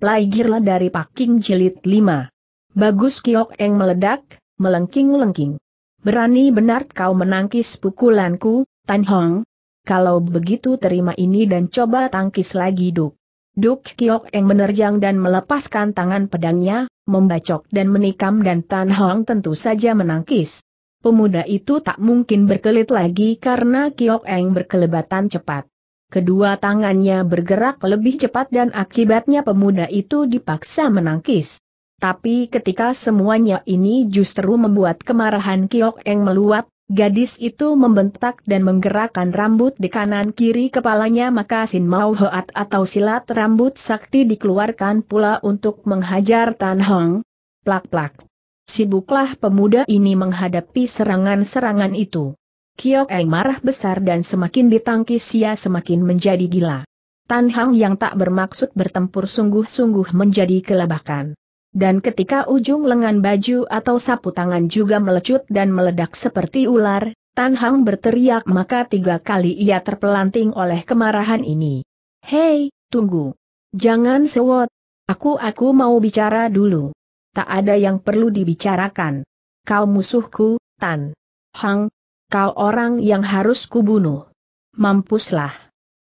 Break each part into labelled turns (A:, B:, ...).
A: Playgirl dari Paking Jilid 5. Bagus Kiok Eng meledak, melengking-lengking. Berani benar kau menangkis pukulanku, Tan Hong? Kalau begitu terima ini dan coba tangkis lagi Duk. Duk Kiok Eng menerjang dan melepaskan tangan pedangnya, membacok dan menikam dan Tan Hong tentu saja menangkis. Pemuda itu tak mungkin berkelit lagi karena Kiok Eng berkelebatan cepat. Kedua tangannya bergerak lebih cepat dan akibatnya pemuda itu dipaksa menangkis. Tapi ketika semuanya ini justru membuat kemarahan Kiok Eng meluap, gadis itu membentak dan menggerakkan rambut di kanan kiri kepalanya maka Sin Mau Hoat atau silat rambut sakti dikeluarkan pula untuk menghajar Tan Hong. Plak-plak. Sibuklah pemuda ini menghadapi serangan-serangan itu. Kiok Eng marah besar dan semakin ditangkis sia semakin menjadi gila. Tan Hang yang tak bermaksud bertempur sungguh-sungguh menjadi kelabakan. Dan ketika ujung lengan baju atau sapu tangan juga melecut dan meledak seperti ular, Tan Hang berteriak maka tiga kali ia terpelanting oleh kemarahan ini. Hei, tunggu. Jangan sewot. Aku-aku mau bicara dulu. Tak ada yang perlu dibicarakan. Kau musuhku, Tan. Hang, kau orang yang harus kubunuh. Mampuslah.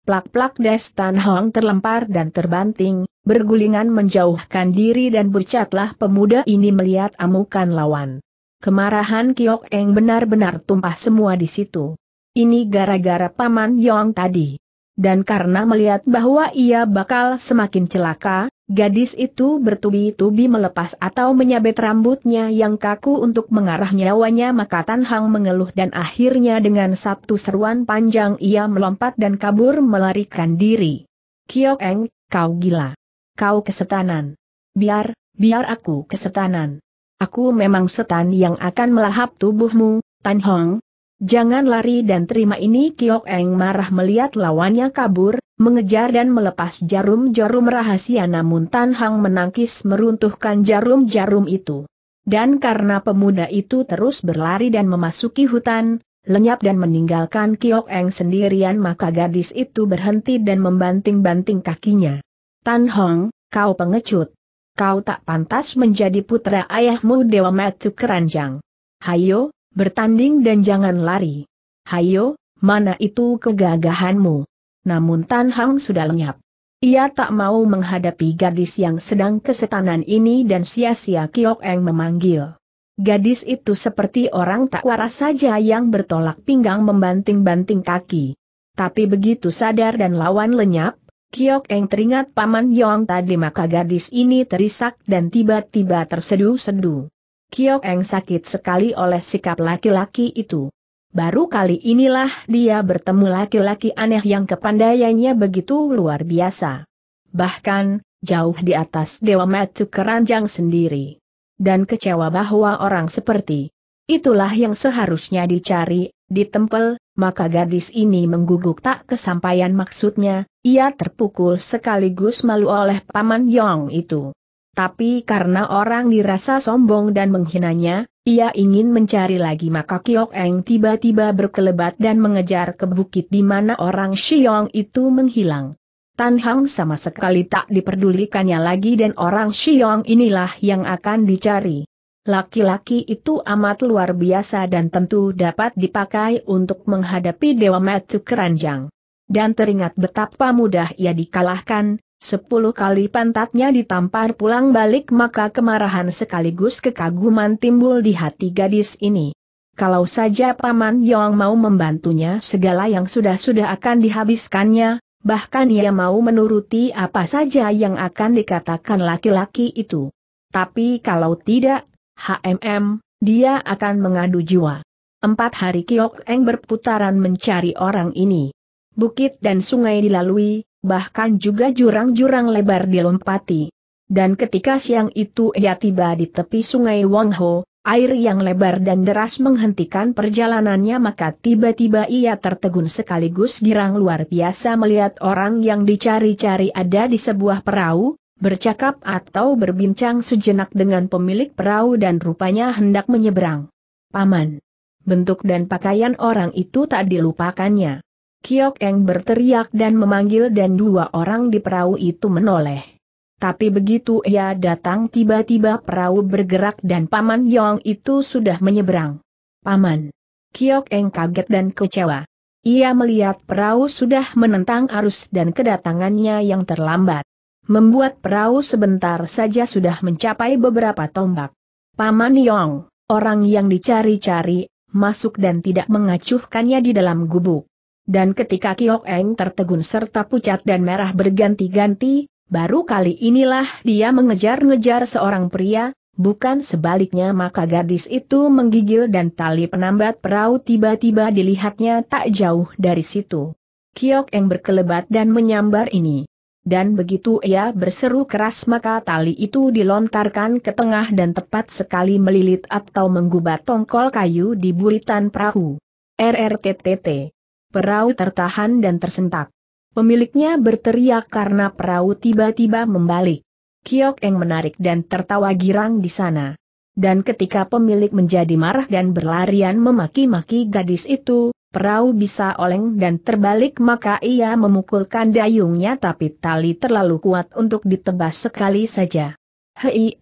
A: Plak-plak Des Tan Hong terlempar dan terbanting, bergulingan menjauhkan diri dan bercatlah pemuda ini melihat amukan lawan. Kemarahan Kiok Eng benar-benar tumpah semua di situ. Ini gara-gara Paman Yong tadi. Dan karena melihat bahwa ia bakal semakin celaka, Gadis itu bertubi-tubi melepas atau menyabet rambutnya yang kaku untuk mengarah nyawanya maka Tan Hang mengeluh dan akhirnya dengan satu seruan panjang ia melompat dan kabur melarikan diri. Kiok Eng, kau gila. Kau kesetanan. Biar, biar aku kesetanan. Aku memang setan yang akan melahap tubuhmu, Tan Hong. Jangan lari dan terima ini Kiok Eng marah melihat lawannya kabur, mengejar dan melepas jarum-jarum rahasia namun Tan Hang menangkis meruntuhkan jarum-jarum itu. Dan karena pemuda itu terus berlari dan memasuki hutan, lenyap dan meninggalkan Kiok Eng sendirian maka gadis itu berhenti dan membanting-banting kakinya. Tan Hong, kau pengecut. Kau tak pantas menjadi putra ayahmu Dewa Matu Keranjang. Hayo, bertanding dan jangan lari. Hayo, mana itu kegagahanmu? namun Tan Hang sudah lenyap. Ia tak mau menghadapi gadis yang sedang kesetanan ini dan sia-sia Kiok Eng memanggil. Gadis itu seperti orang tak waras saja yang bertolak pinggang membanting-banting kaki. Tapi begitu sadar dan lawan lenyap, Kiok Eng teringat Paman Yong tadi maka gadis ini terisak dan tiba-tiba terseduh-seduh. Kiok Eng sakit sekali oleh sikap laki-laki itu. Baru kali inilah dia bertemu laki-laki aneh yang kepandaiannya begitu luar biasa. Bahkan, jauh di atas Dewa Matu Keranjang sendiri. Dan kecewa bahwa orang seperti itulah yang seharusnya dicari, ditempel, maka gadis ini mengguguk tak kesampaian maksudnya, ia terpukul sekaligus malu oleh Paman Yong itu. Tapi karena orang dirasa sombong dan menghinanya, ia ingin mencari lagi maka Kiok Eng tiba-tiba berkelebat dan mengejar ke bukit di mana orang Xiong itu menghilang. Tan Hang sama sekali tak diperdulikannya lagi dan orang Xiong inilah yang akan dicari. Laki-laki itu amat luar biasa dan tentu dapat dipakai untuk menghadapi Dewa Matsu Keranjang. Dan teringat betapa mudah ia dikalahkan, Sepuluh kali pantatnya ditampar pulang balik maka kemarahan sekaligus kekaguman timbul di hati gadis ini. Kalau saja Paman Yong mau membantunya segala yang sudah-sudah akan dihabiskannya, bahkan ia mau menuruti apa saja yang akan dikatakan laki-laki itu. Tapi kalau tidak, HMM, dia akan mengadu jiwa. Empat hari Kiok Eng berputaran mencari orang ini. Bukit dan sungai dilalui, bahkan juga jurang-jurang lebar dilompati. Dan ketika siang itu ia tiba di tepi sungai Wangho, air yang lebar dan deras menghentikan perjalanannya maka tiba-tiba ia tertegun sekaligus girang luar biasa melihat orang yang dicari-cari ada di sebuah perahu, bercakap atau berbincang sejenak dengan pemilik perahu dan rupanya hendak menyeberang. Paman. Bentuk dan pakaian orang itu tak dilupakannya. Kiok Eng berteriak dan memanggil dan dua orang di perahu itu menoleh. Tapi begitu ia datang tiba-tiba perahu bergerak dan Paman Yong itu sudah menyeberang. Paman. Kiok Eng kaget dan kecewa. Ia melihat perahu sudah menentang arus dan kedatangannya yang terlambat. Membuat perahu sebentar saja sudah mencapai beberapa tombak. Paman Yong, orang yang dicari-cari, masuk dan tidak mengacuhkannya di dalam gubuk. Dan ketika Kiok Eng tertegun serta pucat dan merah berganti-ganti, baru kali inilah dia mengejar-ngejar seorang pria, bukan sebaliknya maka gadis itu menggigil dan tali penambat perahu tiba-tiba dilihatnya tak jauh dari situ. Kiok Eng berkelebat dan menyambar ini. Dan begitu ia berseru keras maka tali itu dilontarkan ke tengah dan tepat sekali melilit atau menggubat tongkol kayu di buritan perahu. RRTTT perahu tertahan dan tersentak. Pemiliknya berteriak karena perahu tiba-tiba membalik. Kiok Eng menarik dan tertawa girang di sana. Dan ketika pemilik menjadi marah dan berlarian memaki-maki gadis itu, perahu bisa oleng dan terbalik maka ia memukulkan dayungnya tapi tali terlalu kuat untuk ditebas sekali saja. Hei,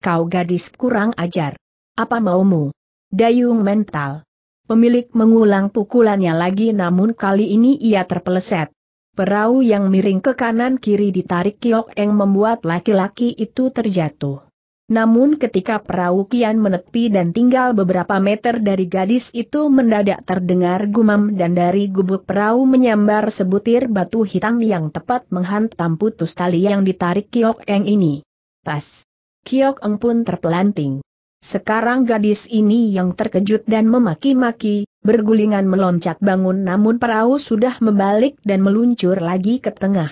A: kau gadis kurang ajar. Apa maumu? Dayung mental. Pemilik mengulang pukulannya lagi namun kali ini ia terpeleset. Perahu yang miring ke kanan kiri ditarik Kiok Eng membuat laki-laki itu terjatuh. Namun ketika perahu kian menepi dan tinggal beberapa meter dari gadis itu mendadak terdengar gumam dan dari gubuk perahu menyambar sebutir batu hitam yang tepat menghantam putus tali yang ditarik Kiok Eng ini. Pas! Kiok Eng pun terpelanting. Sekarang gadis ini yang terkejut dan memaki-maki, bergulingan meloncat bangun namun perahu sudah membalik dan meluncur lagi ke tengah.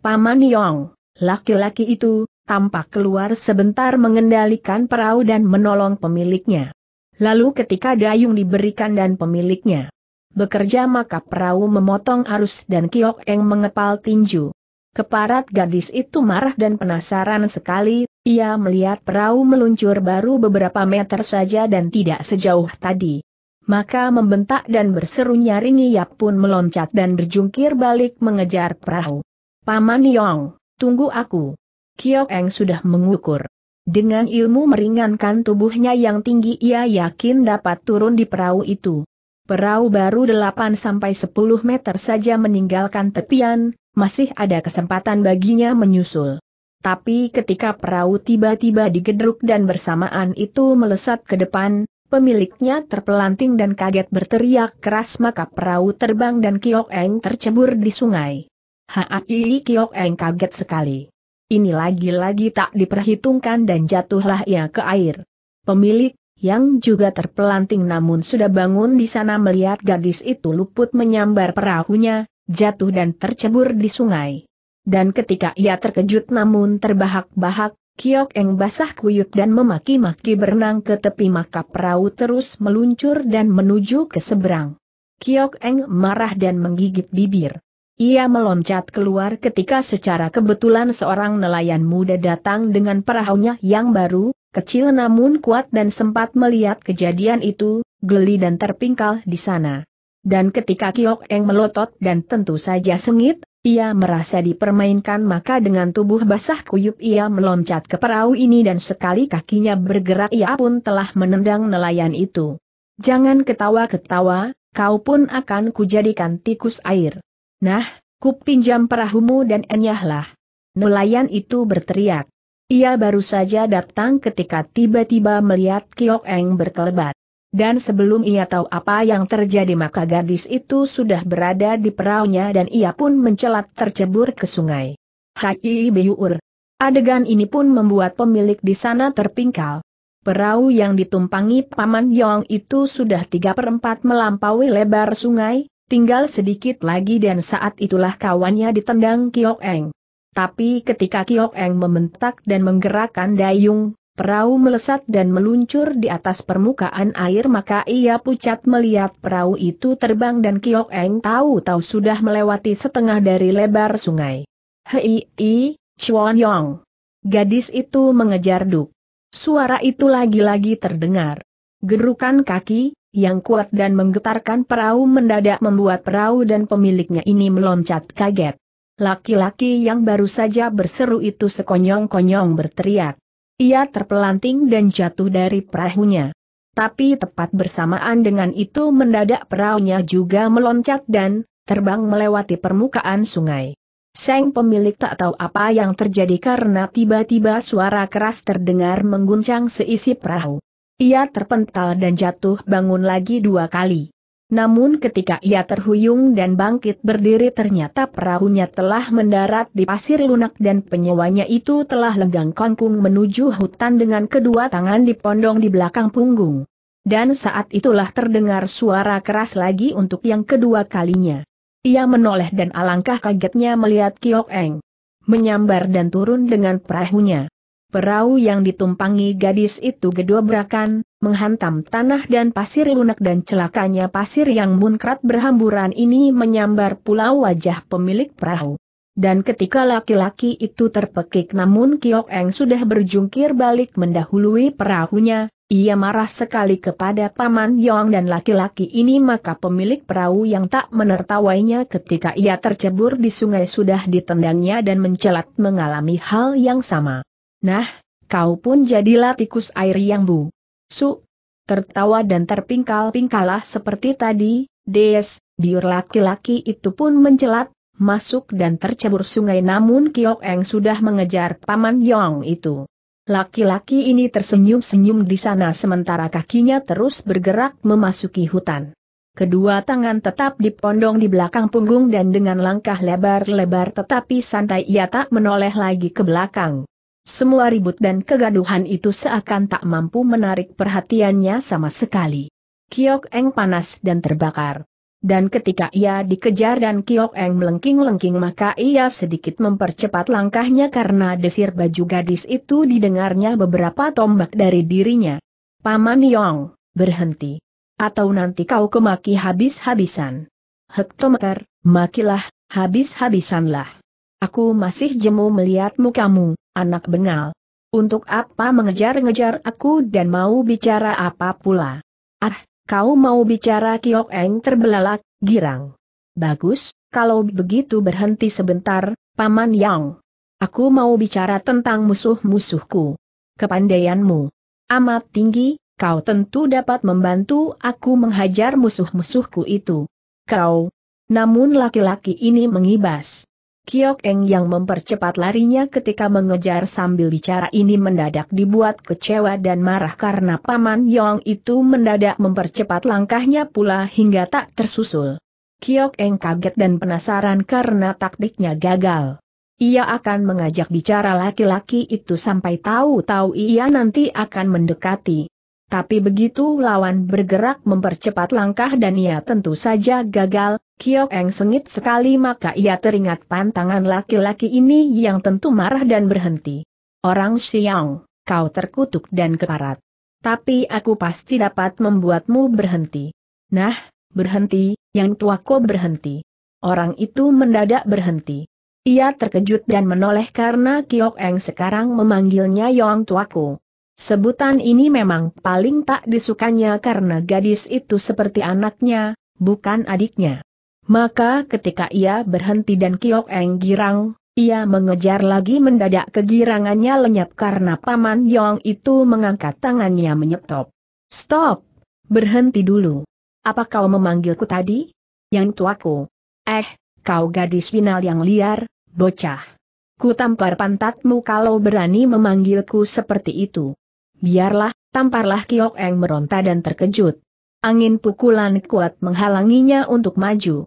A: Paman Yong, laki-laki itu, tampak keluar sebentar mengendalikan perahu dan menolong pemiliknya. Lalu ketika dayung diberikan dan pemiliknya bekerja maka perahu memotong arus dan Kiok Eng mengepal tinju. Keparat gadis itu marah dan penasaran sekali, ia melihat perahu meluncur baru beberapa meter saja dan tidak sejauh tadi. Maka membentak dan berseru nyaring ia pun meloncat dan berjungkir balik mengejar perahu. Paman Yong, tunggu aku. Kiok Eng sudah mengukur. Dengan ilmu meringankan tubuhnya yang tinggi ia yakin dapat turun di perahu itu. Perahu baru 8-10 meter saja meninggalkan tepian, masih ada kesempatan baginya menyusul. Tapi ketika perahu tiba-tiba digedruk dan bersamaan itu melesat ke depan, pemiliknya terpelanting dan kaget berteriak keras maka perahu terbang dan Kiok Eng tercebur di sungai. Haai Kiok Eng kaget sekali. Ini lagi-lagi tak diperhitungkan dan jatuhlah ia ke air. Pemilik, yang juga terpelanting namun sudah bangun di sana melihat gadis itu luput menyambar perahunya, jatuh dan tercebur di sungai. Dan ketika ia terkejut namun terbahak-bahak, Kiok Eng basah kuyup dan memaki-maki berenang ke tepi maka perahu terus meluncur dan menuju ke seberang. Kiok Eng marah dan menggigit bibir. Ia meloncat keluar ketika secara kebetulan seorang nelayan muda datang dengan perahunya yang baru, kecil namun kuat dan sempat melihat kejadian itu, geli dan terpingkal di sana. Dan ketika Kiok Eng melotot dan tentu saja sengit, ia merasa dipermainkan maka dengan tubuh basah kuyup ia meloncat ke perahu ini dan sekali kakinya bergerak ia pun telah menendang nelayan itu. Jangan ketawa-ketawa, kau pun akan kujadikan tikus air. Nah, ku pinjam perahumu dan enyahlah. Nelayan itu berteriak. Ia baru saja datang ketika tiba-tiba melihat Kiok Eng berkelebat. Dan sebelum ia tahu apa yang terjadi maka gadis itu sudah berada di peraunya dan ia pun mencelat tercebur ke sungai. Hai Biur. Adegan ini pun membuat pemilik di sana terpingkal. Perahu yang ditumpangi Paman Yong itu sudah tiga perempat melampaui lebar sungai, tinggal sedikit lagi dan saat itulah kawannya ditendang Kiok Eng. Tapi ketika Kiok Eng membentak dan menggerakkan dayung, Perahu melesat dan meluncur di atas permukaan air maka ia pucat melihat perahu itu terbang dan Kiok Eng tahu-tahu sudah melewati setengah dari lebar sungai. Hei, i, Chuan Yong. Gadis itu mengejar Duk. Suara itu lagi-lagi terdengar. Gerukan kaki, yang kuat dan menggetarkan perahu mendadak membuat perahu dan pemiliknya ini meloncat kaget. Laki-laki yang baru saja berseru itu sekonyong-konyong berteriak. Ia terpelanting dan jatuh dari perahunya. Tapi tepat bersamaan dengan itu mendadak perahunya juga meloncat dan terbang melewati permukaan sungai. Seng pemilik tak tahu apa yang terjadi karena tiba-tiba suara keras terdengar mengguncang seisi perahu. Ia terpental dan jatuh bangun lagi dua kali. Namun ketika ia terhuyung dan bangkit berdiri ternyata perahunya telah mendarat di pasir lunak dan penyewanya itu telah lenggang kongkung menuju hutan dengan kedua tangan dipondong di belakang punggung. Dan saat itulah terdengar suara keras lagi untuk yang kedua kalinya. Ia menoleh dan alangkah kagetnya melihat Kiok Eng menyambar dan turun dengan perahunya. Perahu yang ditumpangi gadis itu gedobrakan, menghantam tanah dan pasir lunak dan celakanya pasir yang munkrat berhamburan ini menyambar pula wajah pemilik perahu. Dan ketika laki-laki itu terpekik namun Kiok Eng sudah berjungkir balik mendahului perahunya, ia marah sekali kepada Paman Yong dan laki-laki ini maka pemilik perahu yang tak menertawainya ketika ia tercebur di sungai sudah ditendangnya dan mencelat mengalami hal yang sama. Nah, kau pun jadilah tikus air yang bu. Su, tertawa dan terpingkal-pingkalah seperti tadi, Des, biur laki-laki itu pun mencelat, masuk dan tercebur sungai namun Kiok Eng sudah mengejar Paman Yong itu. Laki-laki ini tersenyum-senyum di sana sementara kakinya terus bergerak memasuki hutan. Kedua tangan tetap dipondong di belakang punggung dan dengan langkah lebar-lebar tetapi santai ia tak menoleh lagi ke belakang. Semua ribut dan kegaduhan itu seakan tak mampu menarik perhatiannya sama sekali. Kiok Eng panas dan terbakar. Dan ketika ia dikejar dan Kiok Eng melengking-lengking maka ia sedikit mempercepat langkahnya karena desir baju gadis itu didengarnya beberapa tombak dari dirinya. Paman Yong, berhenti. Atau nanti kau kemaki habis-habisan. Hektometer, makilah, habis-habisanlah. Aku masih jemu melihat mukamu, anak bengal. Untuk apa mengejar-ngejar aku dan mau bicara apa pula? Ah, kau mau bicara Kiok Eng terbelalak, girang. Bagus, kalau begitu berhenti sebentar, Paman Yang. Aku mau bicara tentang musuh-musuhku. Kepandaianmu. Amat tinggi, kau tentu dapat membantu aku menghajar musuh-musuhku itu. Kau. Namun laki-laki ini mengibas. Kiok Eng yang mempercepat larinya ketika mengejar sambil bicara ini mendadak dibuat kecewa dan marah karena Paman Yong itu mendadak mempercepat langkahnya pula hingga tak tersusul. Kiok Eng kaget dan penasaran karena taktiknya gagal. Ia akan mengajak bicara laki-laki itu sampai tahu-tahu ia nanti akan mendekati. Tapi begitu lawan bergerak mempercepat langkah dan ia tentu saja gagal, Kiok Eng sengit sekali maka ia teringat pantangan laki-laki ini yang tentu marah dan berhenti. Orang Siang, kau terkutuk dan keparat. Tapi aku pasti dapat membuatmu berhenti. Nah, berhenti, yang tua kau berhenti. Orang itu mendadak berhenti. Ia terkejut dan menoleh karena Kiok Eng sekarang memanggilnya Yong Tuaku. Sebutan ini memang paling tak disukanya karena gadis itu seperti anaknya, bukan adiknya. Maka ketika ia berhenti dan Kiok Eng girang, ia mengejar lagi mendadak kegirangannya lenyap karena Paman Yong itu mengangkat tangannya menyetop. Stop! Berhenti dulu. Apa kau memanggilku tadi? Yang tuaku. Eh, kau gadis final yang liar, bocah. Ku tampar pantatmu kalau berani memanggilku seperti itu biarlah, tamparlah Kiok Eng meronta dan terkejut. Angin pukulan kuat menghalanginya untuk maju.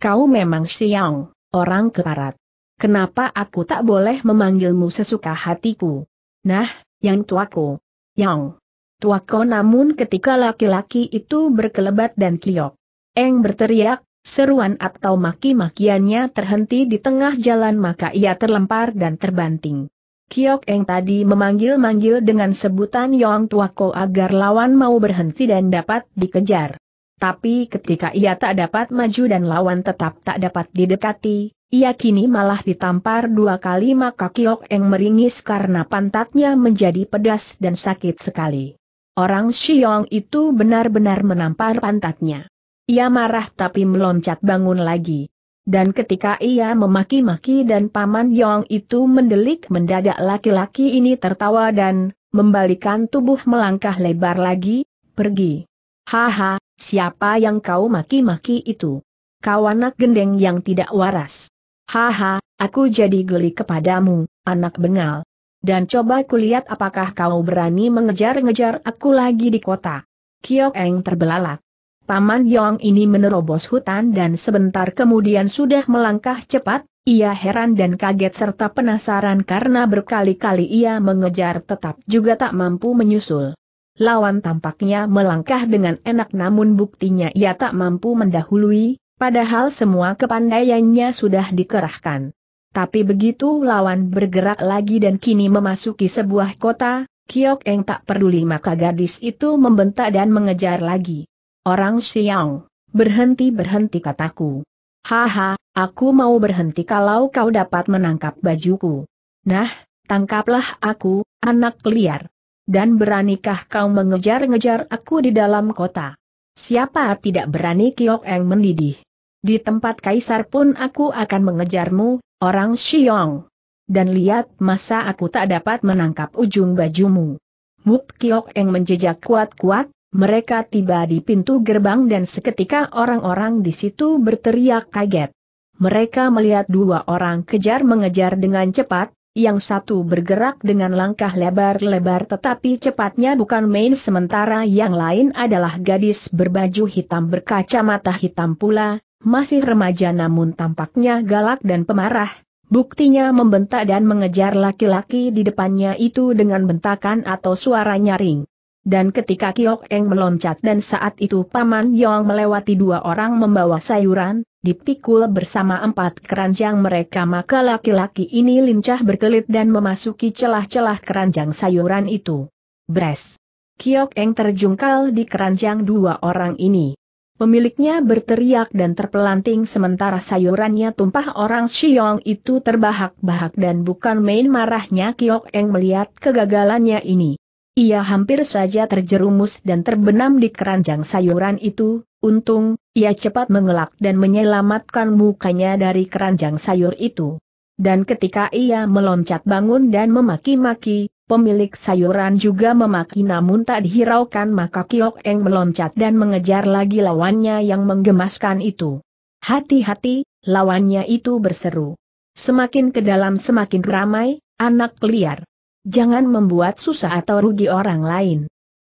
A: Kau memang siang, orang keparat. Kenapa aku tak boleh memanggilmu sesuka hatiku? Nah, yang tuaku. Yang Tuaku namun ketika laki-laki itu berkelebat dan kiok. Eng berteriak, seruan atau maki-makiannya terhenti di tengah jalan maka ia terlempar dan terbanting. Kiok Eng tadi memanggil-manggil dengan sebutan Yong Tuako agar lawan mau berhenti dan dapat dikejar. Tapi ketika ia tak dapat maju dan lawan tetap tak dapat didekati, ia kini malah ditampar dua kali maka Kiok Eng meringis karena pantatnya menjadi pedas dan sakit sekali. Orang Xiong itu benar-benar menampar pantatnya. Ia marah tapi meloncat bangun lagi. Dan ketika ia memaki-maki dan Paman Yong itu mendelik mendadak laki-laki ini tertawa dan membalikan tubuh melangkah lebar lagi, pergi. Haha, siapa yang kau maki-maki itu? Kau anak gendeng yang tidak waras. Haha, aku jadi geli kepadamu, anak bengal. Dan coba kulihat apakah kau berani mengejar-ngejar aku lagi di kota. Kiok Eng terbelalak. Paman Yong ini menerobos hutan dan sebentar kemudian sudah melangkah cepat, ia heran dan kaget serta penasaran karena berkali-kali ia mengejar tetap juga tak mampu menyusul. Lawan tampaknya melangkah dengan enak namun buktinya ia tak mampu mendahului, padahal semua kepandaiannya sudah dikerahkan. Tapi begitu lawan bergerak lagi dan kini memasuki sebuah kota, Kiok Eng tak peduli maka gadis itu membentak dan mengejar lagi. Orang Siang, berhenti-berhenti kataku. Haha, aku mau berhenti kalau kau dapat menangkap bajuku. Nah, tangkaplah aku, anak liar. Dan beranikah kau mengejar-ngejar aku di dalam kota? Siapa tidak berani Kiok Eng mendidih? Di tempat kaisar pun aku akan mengejarmu, orang Siong. Dan lihat masa aku tak dapat menangkap ujung bajumu. Mut Kiok Eng menjejak kuat-kuat, mereka tiba di pintu gerbang dan seketika orang-orang di situ berteriak kaget. Mereka melihat dua orang kejar mengejar dengan cepat, yang satu bergerak dengan langkah lebar-lebar tetapi cepatnya bukan main sementara yang lain adalah gadis berbaju hitam berkacamata hitam pula, masih remaja namun tampaknya galak dan pemarah, Buktinya membentak dan mengejar laki-laki di depannya itu dengan bentakan atau suara nyaring. Dan ketika Kiok Eng meloncat dan saat itu Paman Yong melewati dua orang membawa sayuran, dipikul bersama empat keranjang mereka maka laki-laki ini lincah berkelit dan memasuki celah-celah keranjang sayuran itu. Bres! Kiok Eng terjungkal di keranjang dua orang ini. Pemiliknya berteriak dan terpelanting sementara sayurannya tumpah orang Xiong itu terbahak-bahak dan bukan main marahnya Kiok Eng melihat kegagalannya ini. Ia hampir saja terjerumus dan terbenam di keranjang sayuran itu, untung, ia cepat mengelak dan menyelamatkan mukanya dari keranjang sayur itu. Dan ketika ia meloncat bangun dan memaki-maki, pemilik sayuran juga memaki namun tak dihiraukan maka Kiok Eng meloncat dan mengejar lagi lawannya yang menggemaskan itu. Hati-hati, lawannya itu berseru. Semakin ke dalam semakin ramai, anak liar. Jangan membuat susah atau rugi orang lain.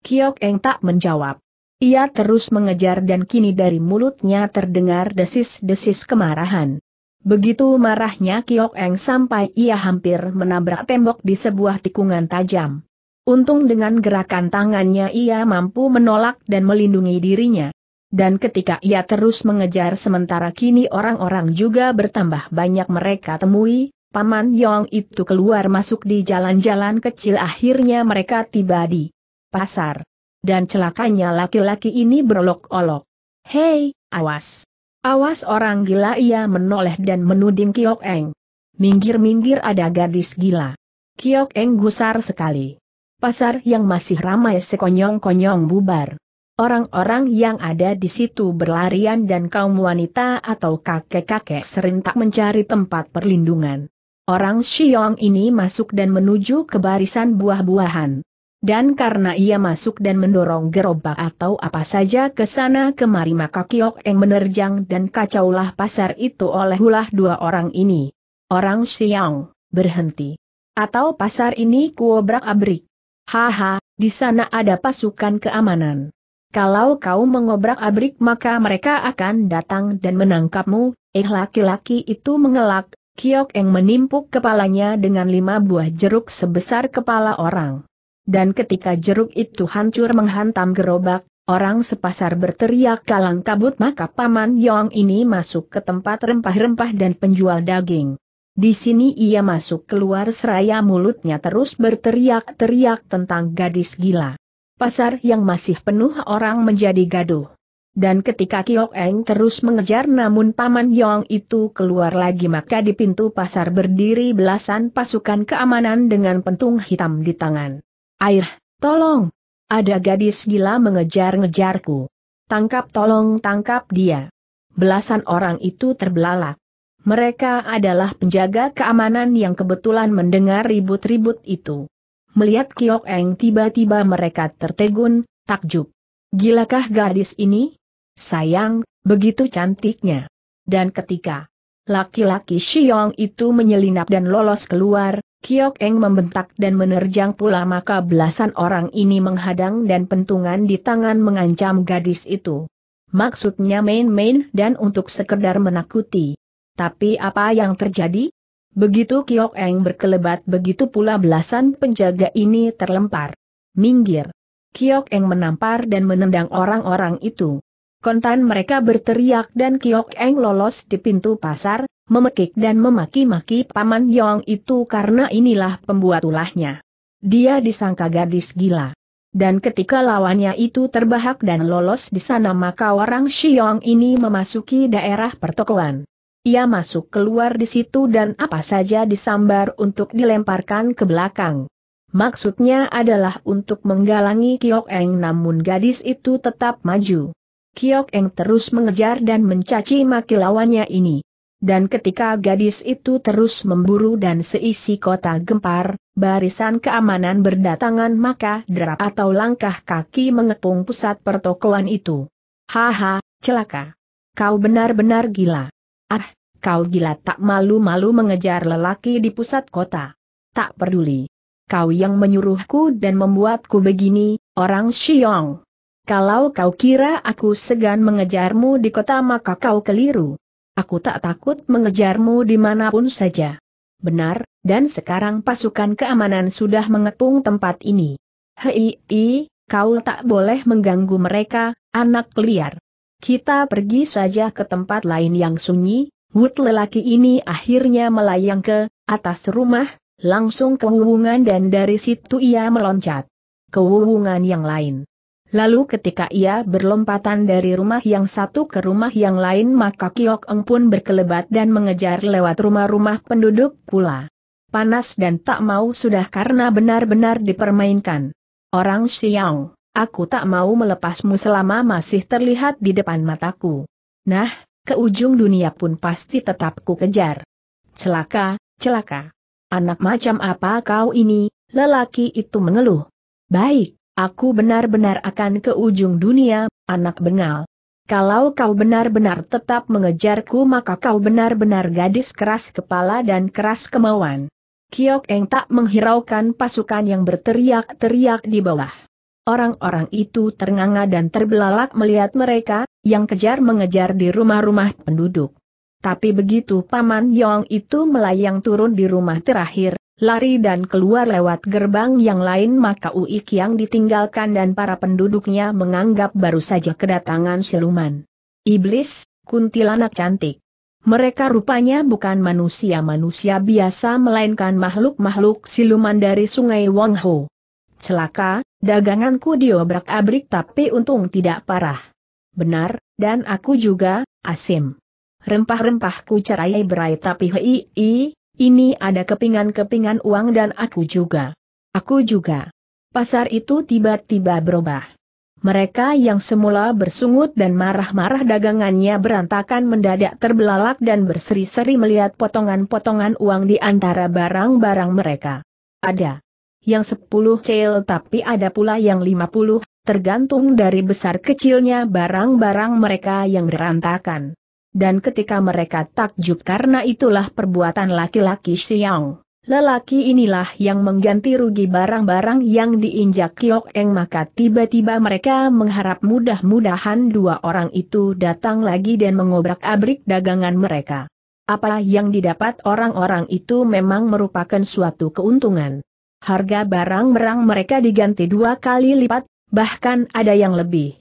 A: Kiok Eng tak menjawab. Ia terus mengejar dan kini dari mulutnya terdengar desis-desis kemarahan. Begitu marahnya Kiok Eng sampai ia hampir menabrak tembok di sebuah tikungan tajam. Untung dengan gerakan tangannya ia mampu menolak dan melindungi dirinya. Dan ketika ia terus mengejar sementara kini orang-orang juga bertambah banyak mereka temui, Paman Yong itu keluar masuk di jalan-jalan kecil akhirnya mereka tiba di pasar. Dan celakanya laki-laki ini berolok-olok. Hei, awas! Awas orang gila ia menoleh dan menuding Kiok Eng. Minggir-minggir ada gadis gila. Kiok Eng gusar sekali. Pasar yang masih ramai sekonyong-konyong bubar. Orang-orang yang ada di situ berlarian dan kaum wanita atau kakek-kakek serentak mencari tempat perlindungan. Orang Xiong ini masuk dan menuju ke barisan buah-buahan. Dan karena ia masuk dan mendorong gerobak atau apa saja ke sana kemari maka Kiok Eng menerjang dan kacaulah pasar itu oleh ulah dua orang ini. Orang Xiong, berhenti. Atau pasar ini kuobrak abrik. Haha, di sana ada pasukan keamanan. Kalau kau mengobrak abrik maka mereka akan datang dan menangkapmu, eh laki-laki itu mengelak, Kiok Eng menimpuk kepalanya dengan lima buah jeruk sebesar kepala orang. Dan ketika jeruk itu hancur menghantam gerobak, orang sepasar berteriak kalang kabut maka Paman Yong ini masuk ke tempat rempah-rempah dan penjual daging. Di sini ia masuk keluar seraya mulutnya terus berteriak-teriak tentang gadis gila. Pasar yang masih penuh orang menjadi gaduh. Dan ketika Kiok Eng terus mengejar namun Paman Yong itu keluar lagi maka di pintu pasar berdiri belasan pasukan keamanan dengan pentung hitam di tangan. Air, tolong! Ada gadis gila mengejar-ngejarku. Tangkap tolong tangkap dia. Belasan orang itu terbelalak. Mereka adalah penjaga keamanan yang kebetulan mendengar ribut-ribut itu. Melihat Kiok Eng tiba-tiba mereka tertegun, takjub. Gilakah gadis ini? Sayang, begitu cantiknya. Dan ketika laki-laki Xiong itu menyelinap dan lolos keluar, Kiok Eng membentak dan menerjang pula maka belasan orang ini menghadang dan pentungan di tangan mengancam gadis itu. Maksudnya main-main dan untuk sekedar menakuti. Tapi apa yang terjadi? Begitu Kiok Eng berkelebat begitu pula belasan penjaga ini terlempar. Minggir. Kiok Eng menampar dan menendang orang-orang itu. Kontan mereka berteriak dan Kiok Eng lolos di pintu pasar, memekik dan memaki-maki Paman Yong itu karena inilah pembuat ulahnya. Dia disangka gadis gila. Dan ketika lawannya itu terbahak dan lolos di sana maka orang Xiong ini memasuki daerah pertokoan. Ia masuk keluar di situ dan apa saja disambar untuk dilemparkan ke belakang. Maksudnya adalah untuk menggalangi Kiok Eng namun gadis itu tetap maju. Kiok Eng terus mengejar dan mencaci maki lawannya ini. Dan ketika gadis itu terus memburu dan seisi kota gempar, barisan keamanan berdatangan maka derap atau langkah kaki mengepung pusat pertokoan itu. Haha, celaka. Kau benar-benar gila. Ah, kau gila tak malu-malu mengejar lelaki di pusat kota. Tak peduli. Kau yang menyuruhku dan membuatku begini, orang Xiong. Kalau kau kira aku segan mengejarmu di kota maka kau keliru. Aku tak takut mengejarmu dimanapun saja. Benar, dan sekarang pasukan keamanan sudah mengepung tempat ini. Hei, hei, kau tak boleh mengganggu mereka, anak liar. Kita pergi saja ke tempat lain yang sunyi, Wood lelaki ini akhirnya melayang ke atas rumah, langsung ke wuwungan dan dari situ ia meloncat. Ke wuwungan yang lain. Lalu ketika ia berlompatan dari rumah yang satu ke rumah yang lain maka Kiok Eng pun berkelebat dan mengejar lewat rumah-rumah penduduk pula. Panas dan tak mau sudah karena benar-benar dipermainkan. Orang Siang, aku tak mau melepasmu selama masih terlihat di depan mataku. Nah, ke ujung dunia pun pasti tetap ku kejar. Celaka, celaka. Anak macam apa kau ini, lelaki itu mengeluh. Baik, Aku benar-benar akan ke ujung dunia, anak bengal. Kalau kau benar-benar tetap mengejarku maka kau benar-benar gadis keras kepala dan keras kemauan. Kiok Eng tak menghiraukan pasukan yang berteriak-teriak di bawah. Orang-orang itu ternganga dan terbelalak melihat mereka, yang kejar mengejar di rumah-rumah penduduk. Tapi begitu Paman Yong itu melayang turun di rumah terakhir, lari dan keluar lewat gerbang yang lain maka Uik yang ditinggalkan dan para penduduknya menganggap baru saja kedatangan siluman. Iblis, kuntilanak cantik. Mereka rupanya bukan manusia-manusia biasa melainkan makhluk-makhluk siluman dari sungai Wangho. Celaka, daganganku diobrak-abrik tapi untung tidak parah. Benar, dan aku juga, asim. Rempah-rempahku cerai berai tapi hei, ini ada kepingan-kepingan uang dan aku juga. Aku juga. Pasar itu tiba-tiba berubah. Mereka yang semula bersungut dan marah-marah dagangannya berantakan mendadak terbelalak dan berseri-seri melihat potongan-potongan uang di antara barang-barang mereka. Ada yang sepuluh cel tapi ada pula yang lima puluh, tergantung dari besar kecilnya barang-barang mereka yang berantakan dan ketika mereka takjub karena itulah perbuatan laki-laki Siang. Lelaki inilah yang mengganti rugi barang-barang yang diinjak Kiok Eng maka tiba-tiba mereka mengharap mudah-mudahan dua orang itu datang lagi dan mengobrak-abrik dagangan mereka. Apa yang didapat orang-orang itu memang merupakan suatu keuntungan. Harga barang-barang mereka diganti dua kali lipat, bahkan ada yang lebih.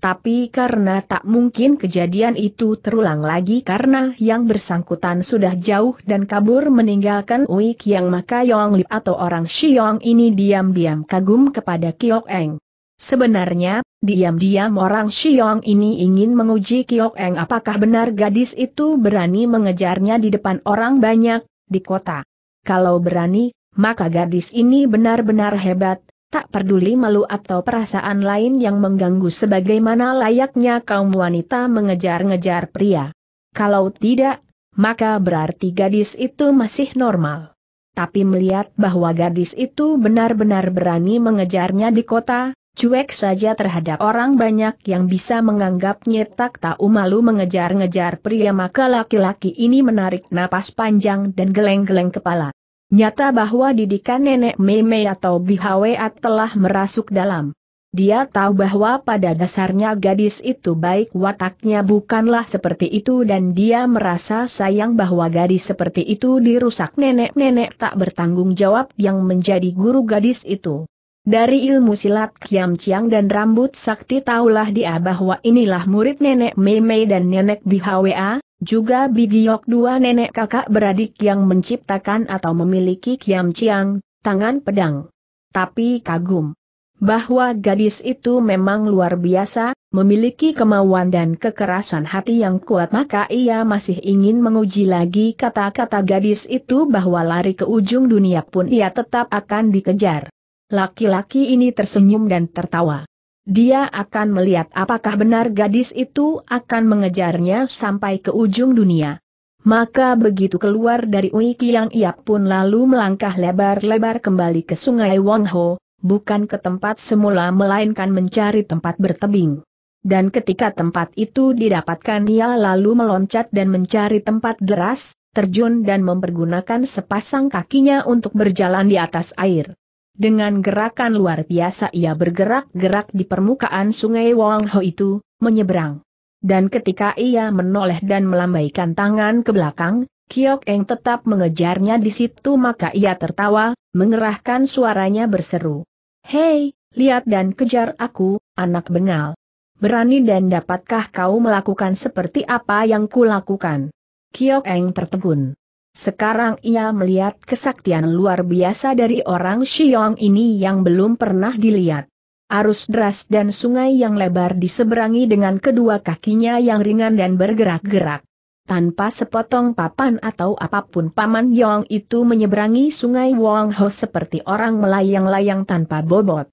A: Tapi karena tak mungkin kejadian itu terulang lagi karena yang bersangkutan sudah jauh dan kabur meninggalkan Ui Kiang maka Yong Lip atau orang Xiong ini diam-diam kagum kepada Kiok Eng. Sebenarnya, diam-diam orang Xiong ini ingin menguji Kiok Eng apakah benar gadis itu berani mengejarnya di depan orang banyak, di kota. Kalau berani, maka gadis ini benar-benar hebat, tak peduli malu atau perasaan lain yang mengganggu sebagaimana layaknya kaum wanita mengejar-ngejar pria. Kalau tidak, maka berarti gadis itu masih normal. Tapi melihat bahwa gadis itu benar-benar berani mengejarnya di kota, cuek saja terhadap orang banyak yang bisa menganggapnya tak tahu malu mengejar-ngejar pria maka laki-laki ini menarik napas panjang dan geleng-geleng kepala. Nyata bahwa didikan nenek Meme atau Bihaweat telah merasuk dalam. Dia tahu bahwa pada dasarnya gadis itu baik wataknya bukanlah seperti itu dan dia merasa sayang bahwa gadis seperti itu dirusak nenek-nenek tak bertanggung jawab yang menjadi guru gadis itu. Dari ilmu silat Kiam Chiang dan rambut sakti taulah dia bahwa inilah murid nenek Meme dan nenek Bihawea, juga Bigiok dua nenek kakak beradik yang menciptakan atau memiliki Kiam Chiang, tangan pedang. Tapi kagum bahwa gadis itu memang luar biasa, memiliki kemauan dan kekerasan hati yang kuat maka ia masih ingin menguji lagi kata-kata gadis itu bahwa lari ke ujung dunia pun ia tetap akan dikejar. Laki-laki ini tersenyum dan tertawa dia akan melihat apakah benar gadis itu akan mengejarnya sampai ke ujung dunia. Maka begitu keluar dari Ui Kiang ia pun lalu melangkah lebar-lebar kembali ke sungai Wongho, bukan ke tempat semula melainkan mencari tempat bertebing. Dan ketika tempat itu didapatkan ia lalu meloncat dan mencari tempat deras, terjun dan mempergunakan sepasang kakinya untuk berjalan di atas air. Dengan gerakan luar biasa ia bergerak-gerak di permukaan sungai Wang Ho itu, menyeberang. Dan ketika ia menoleh dan melambaikan tangan ke belakang, Kiok Eng tetap mengejarnya di situ maka ia tertawa, mengerahkan suaranya berseru. Hei, lihat dan kejar aku, anak bengal. Berani dan dapatkah kau melakukan seperti apa yang kulakukan? Kiok Eng tertegun. Sekarang ia melihat kesaktian luar biasa dari orang Xiong ini yang belum pernah dilihat. Arus deras dan sungai yang lebar diseberangi dengan kedua kakinya yang ringan dan bergerak-gerak. Tanpa sepotong papan atau apapun Paman Yong itu menyeberangi sungai Wong Ho seperti orang melayang-layang tanpa bobot.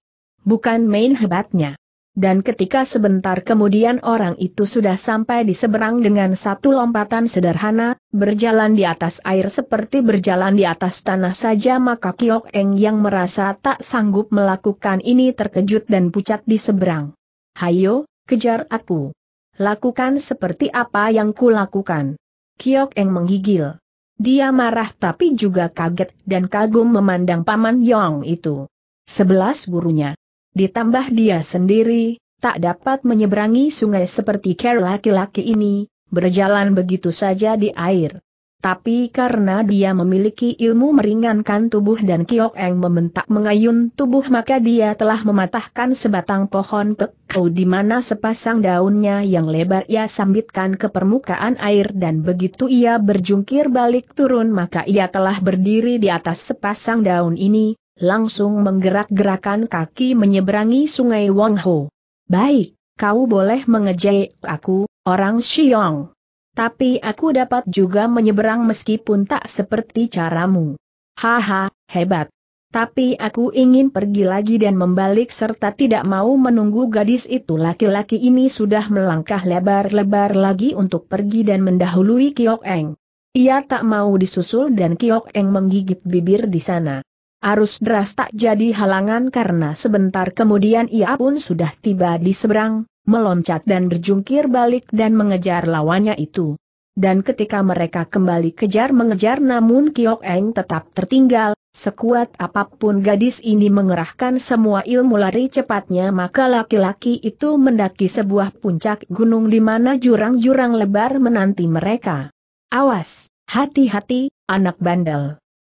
A: Bukan main hebatnya dan ketika sebentar kemudian orang itu sudah sampai di seberang dengan satu lompatan sederhana, berjalan di atas air seperti berjalan di atas tanah saja maka Kiok Eng yang merasa tak sanggup melakukan ini terkejut dan pucat di seberang. Hayo, kejar aku. Lakukan seperti apa yang kulakukan. Kiok Eng menggigil. Dia marah tapi juga kaget dan kagum memandang Paman Yong itu. Sebelas gurunya ditambah dia sendiri, tak dapat menyeberangi sungai seperti care laki-laki ini, berjalan begitu saja di air. Tapi karena dia memiliki ilmu meringankan tubuh dan Kiok Eng membentak mengayun tubuh maka dia telah mematahkan sebatang pohon pekau di mana sepasang daunnya yang lebar ia sambitkan ke permukaan air dan begitu ia berjungkir balik turun maka ia telah berdiri di atas sepasang daun ini, langsung menggerak-gerakan kaki menyeberangi sungai Wangho. Baik, kau boleh mengejek aku, orang Xiong. Tapi aku dapat juga menyeberang meskipun tak seperti caramu. Haha, hebat. Tapi aku ingin pergi lagi dan membalik serta tidak mau menunggu gadis itu laki-laki ini sudah melangkah lebar-lebar lagi untuk pergi dan mendahului Kiok Eng. Ia tak mau disusul dan Kiok Eng menggigit bibir di sana arus deras tak jadi halangan karena sebentar kemudian ia pun sudah tiba di seberang, meloncat dan berjungkir balik dan mengejar lawannya itu. Dan ketika mereka kembali kejar-mengejar namun Kiok Eng tetap tertinggal, sekuat apapun gadis ini mengerahkan semua ilmu lari cepatnya maka laki-laki itu mendaki sebuah puncak gunung di mana jurang-jurang lebar menanti mereka. Awas, hati-hati, anak bandel.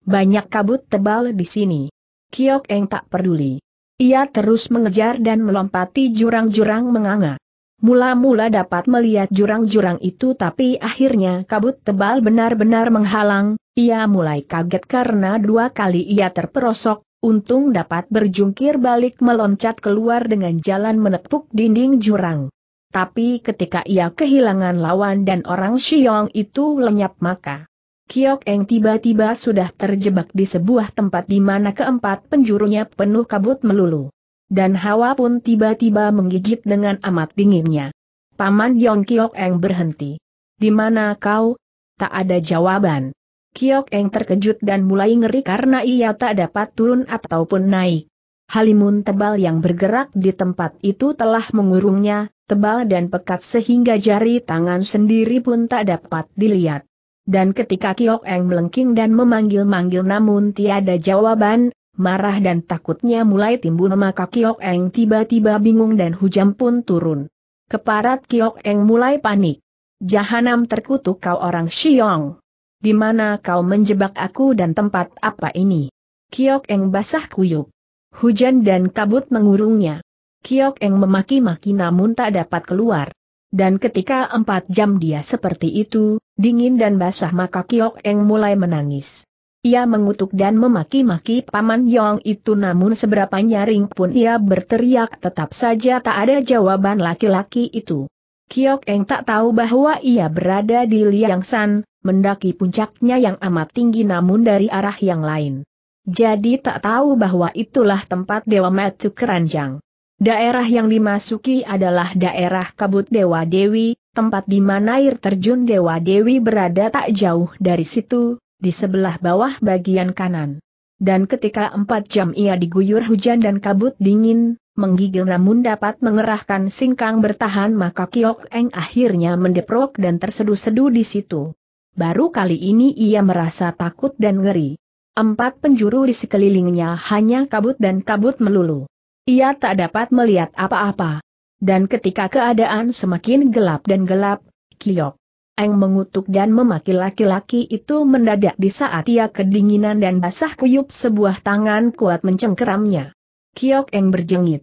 A: Banyak kabut tebal di sini. Kiok Eng tak peduli. Ia terus mengejar dan melompati jurang-jurang menganga. Mula-mula dapat melihat jurang-jurang itu tapi akhirnya kabut tebal benar-benar menghalang, ia mulai kaget karena dua kali ia terperosok, untung dapat berjungkir balik meloncat keluar dengan jalan menepuk dinding jurang. Tapi ketika ia kehilangan lawan dan orang Xiong itu lenyap maka Kiok Eng tiba-tiba sudah terjebak di sebuah tempat di mana keempat penjurunya penuh kabut melulu. Dan hawa pun tiba-tiba menggigit dengan amat dinginnya. Paman Yong Kiok Eng berhenti. Di mana kau? Tak ada jawaban. Kiok Eng terkejut dan mulai ngeri karena ia tak dapat turun ataupun naik. Halimun tebal yang bergerak di tempat itu telah mengurungnya, tebal dan pekat sehingga jari tangan sendiri pun tak dapat dilihat. Dan ketika Kiok Eng melengking dan memanggil-manggil namun tiada jawaban, marah dan takutnya mulai timbul maka Kiok Eng tiba-tiba bingung dan hujam pun turun. Keparat Kiok Eng mulai panik. Jahanam terkutuk kau orang Xiong. Di mana kau menjebak aku dan tempat apa ini? Kiok Eng basah kuyup. Hujan dan kabut mengurungnya. Kiok Eng memaki-maki namun tak dapat keluar. Dan ketika empat jam dia seperti itu, dingin dan basah maka Kiok Eng mulai menangis. Ia mengutuk dan memaki-maki Paman Yong itu namun seberapa nyaring pun ia berteriak tetap saja tak ada jawaban laki-laki itu. Kiok Eng tak tahu bahwa ia berada di Liang San, mendaki puncaknya yang amat tinggi namun dari arah yang lain. Jadi tak tahu bahwa itulah tempat Dewa Metu Keranjang. Daerah yang dimasuki adalah daerah Kabut Dewa Dewi, tempat di mana air terjun Dewa Dewi berada tak jauh dari situ, di sebelah bawah bagian kanan. Dan ketika empat jam ia diguyur hujan dan kabut dingin, menggigil namun dapat mengerahkan singkang bertahan maka Kiok Eng akhirnya mendeprok dan tersedu-sedu di situ. Baru kali ini ia merasa takut dan ngeri. Empat penjuru di sekelilingnya hanya kabut dan kabut melulu. Ia tak dapat melihat apa-apa. Dan ketika keadaan semakin gelap dan gelap, Kiok Eng mengutuk dan memaki laki-laki itu mendadak di saat ia kedinginan dan basah kuyup sebuah tangan kuat mencengkeramnya. Kiok Eng berjengit.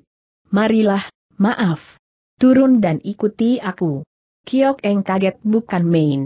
A: Marilah, maaf. Turun dan ikuti aku. Kiok Eng kaget bukan main.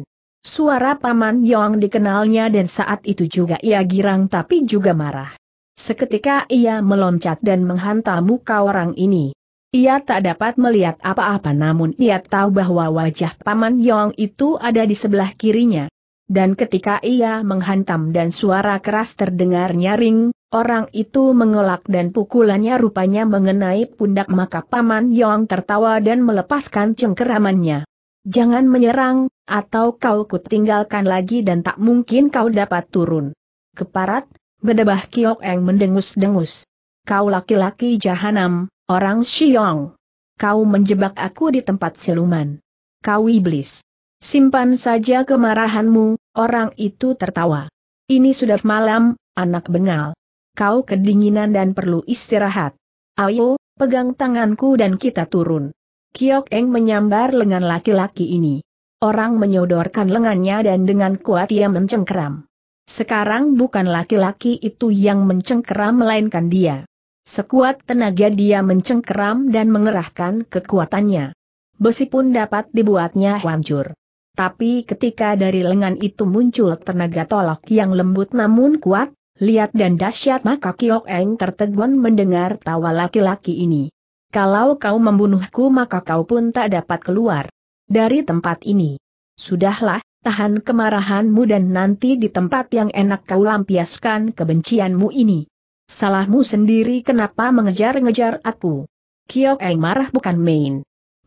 A: Suara Paman Yong dikenalnya dan saat itu juga ia girang tapi juga marah. Seketika ia meloncat dan menghantam muka orang ini. Ia tak dapat melihat apa-apa namun ia tahu bahwa wajah Paman Yong itu ada di sebelah kirinya. Dan ketika ia menghantam dan suara keras terdengar nyaring, orang itu mengelak dan pukulannya rupanya mengenai pundak maka Paman Yong tertawa dan melepaskan cengkeramannya. Jangan menyerang, atau kau kutinggalkan lagi dan tak mungkin kau dapat turun. Keparat, Bedebah Kiok Eng mendengus-dengus. Kau laki-laki jahanam, orang Xiong. Kau menjebak aku di tempat siluman. Kau iblis. Simpan saja kemarahanmu, orang itu tertawa. Ini sudah malam, anak bengal. Kau kedinginan dan perlu istirahat. Ayo, pegang tanganku dan kita turun. Kiok Eng menyambar lengan laki-laki ini. Orang menyodorkan lengannya dan dengan kuat ia mencengkeram. Sekarang bukan laki-laki itu yang mencengkeram melainkan dia. Sekuat tenaga dia mencengkeram dan mengerahkan kekuatannya. Besi pun dapat dibuatnya hancur. Tapi ketika dari lengan itu muncul tenaga tolak yang lembut namun kuat, lihat dan dahsyat maka Kiok Eng tertegun mendengar tawa laki-laki ini. Kalau kau membunuhku maka kau pun tak dapat keluar dari tempat ini. Sudahlah, tahan kemarahanmu dan nanti di tempat yang enak kau lampiaskan kebencianmu ini. Salahmu sendiri kenapa mengejar-ngejar aku. Kiok Eng marah bukan main.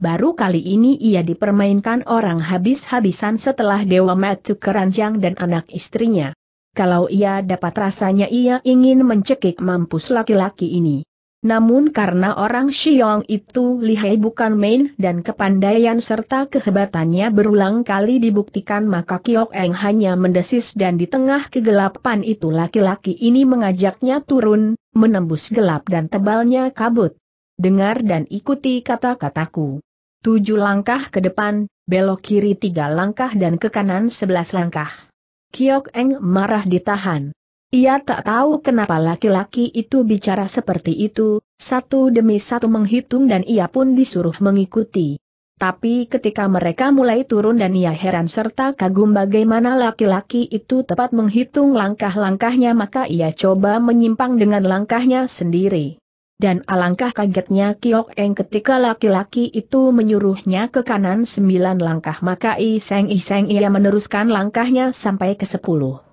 A: Baru kali ini ia dipermainkan orang habis-habisan setelah Dewa Matu Keranjang dan anak istrinya. Kalau ia dapat rasanya ia ingin mencekik mampus laki-laki ini. Namun karena orang Xiong itu lihai bukan main dan kepandaian serta kehebatannya berulang kali dibuktikan maka Kiok Eng hanya mendesis dan di tengah kegelapan itu laki-laki ini mengajaknya turun, menembus gelap dan tebalnya kabut. Dengar dan ikuti kata-kataku. Tujuh langkah ke depan, belok kiri tiga langkah dan ke kanan sebelas langkah. Kiok Eng marah ditahan. Ia tak tahu kenapa laki-laki itu bicara seperti itu, satu demi satu menghitung dan ia pun disuruh mengikuti. Tapi ketika mereka mulai turun dan ia heran serta kagum bagaimana laki-laki itu tepat menghitung langkah-langkahnya maka ia coba menyimpang dengan langkahnya sendiri. Dan alangkah kagetnya Kiok Eng ketika laki-laki itu menyuruhnya ke kanan sembilan langkah maka iseng-iseng ia meneruskan langkahnya sampai ke sepuluh.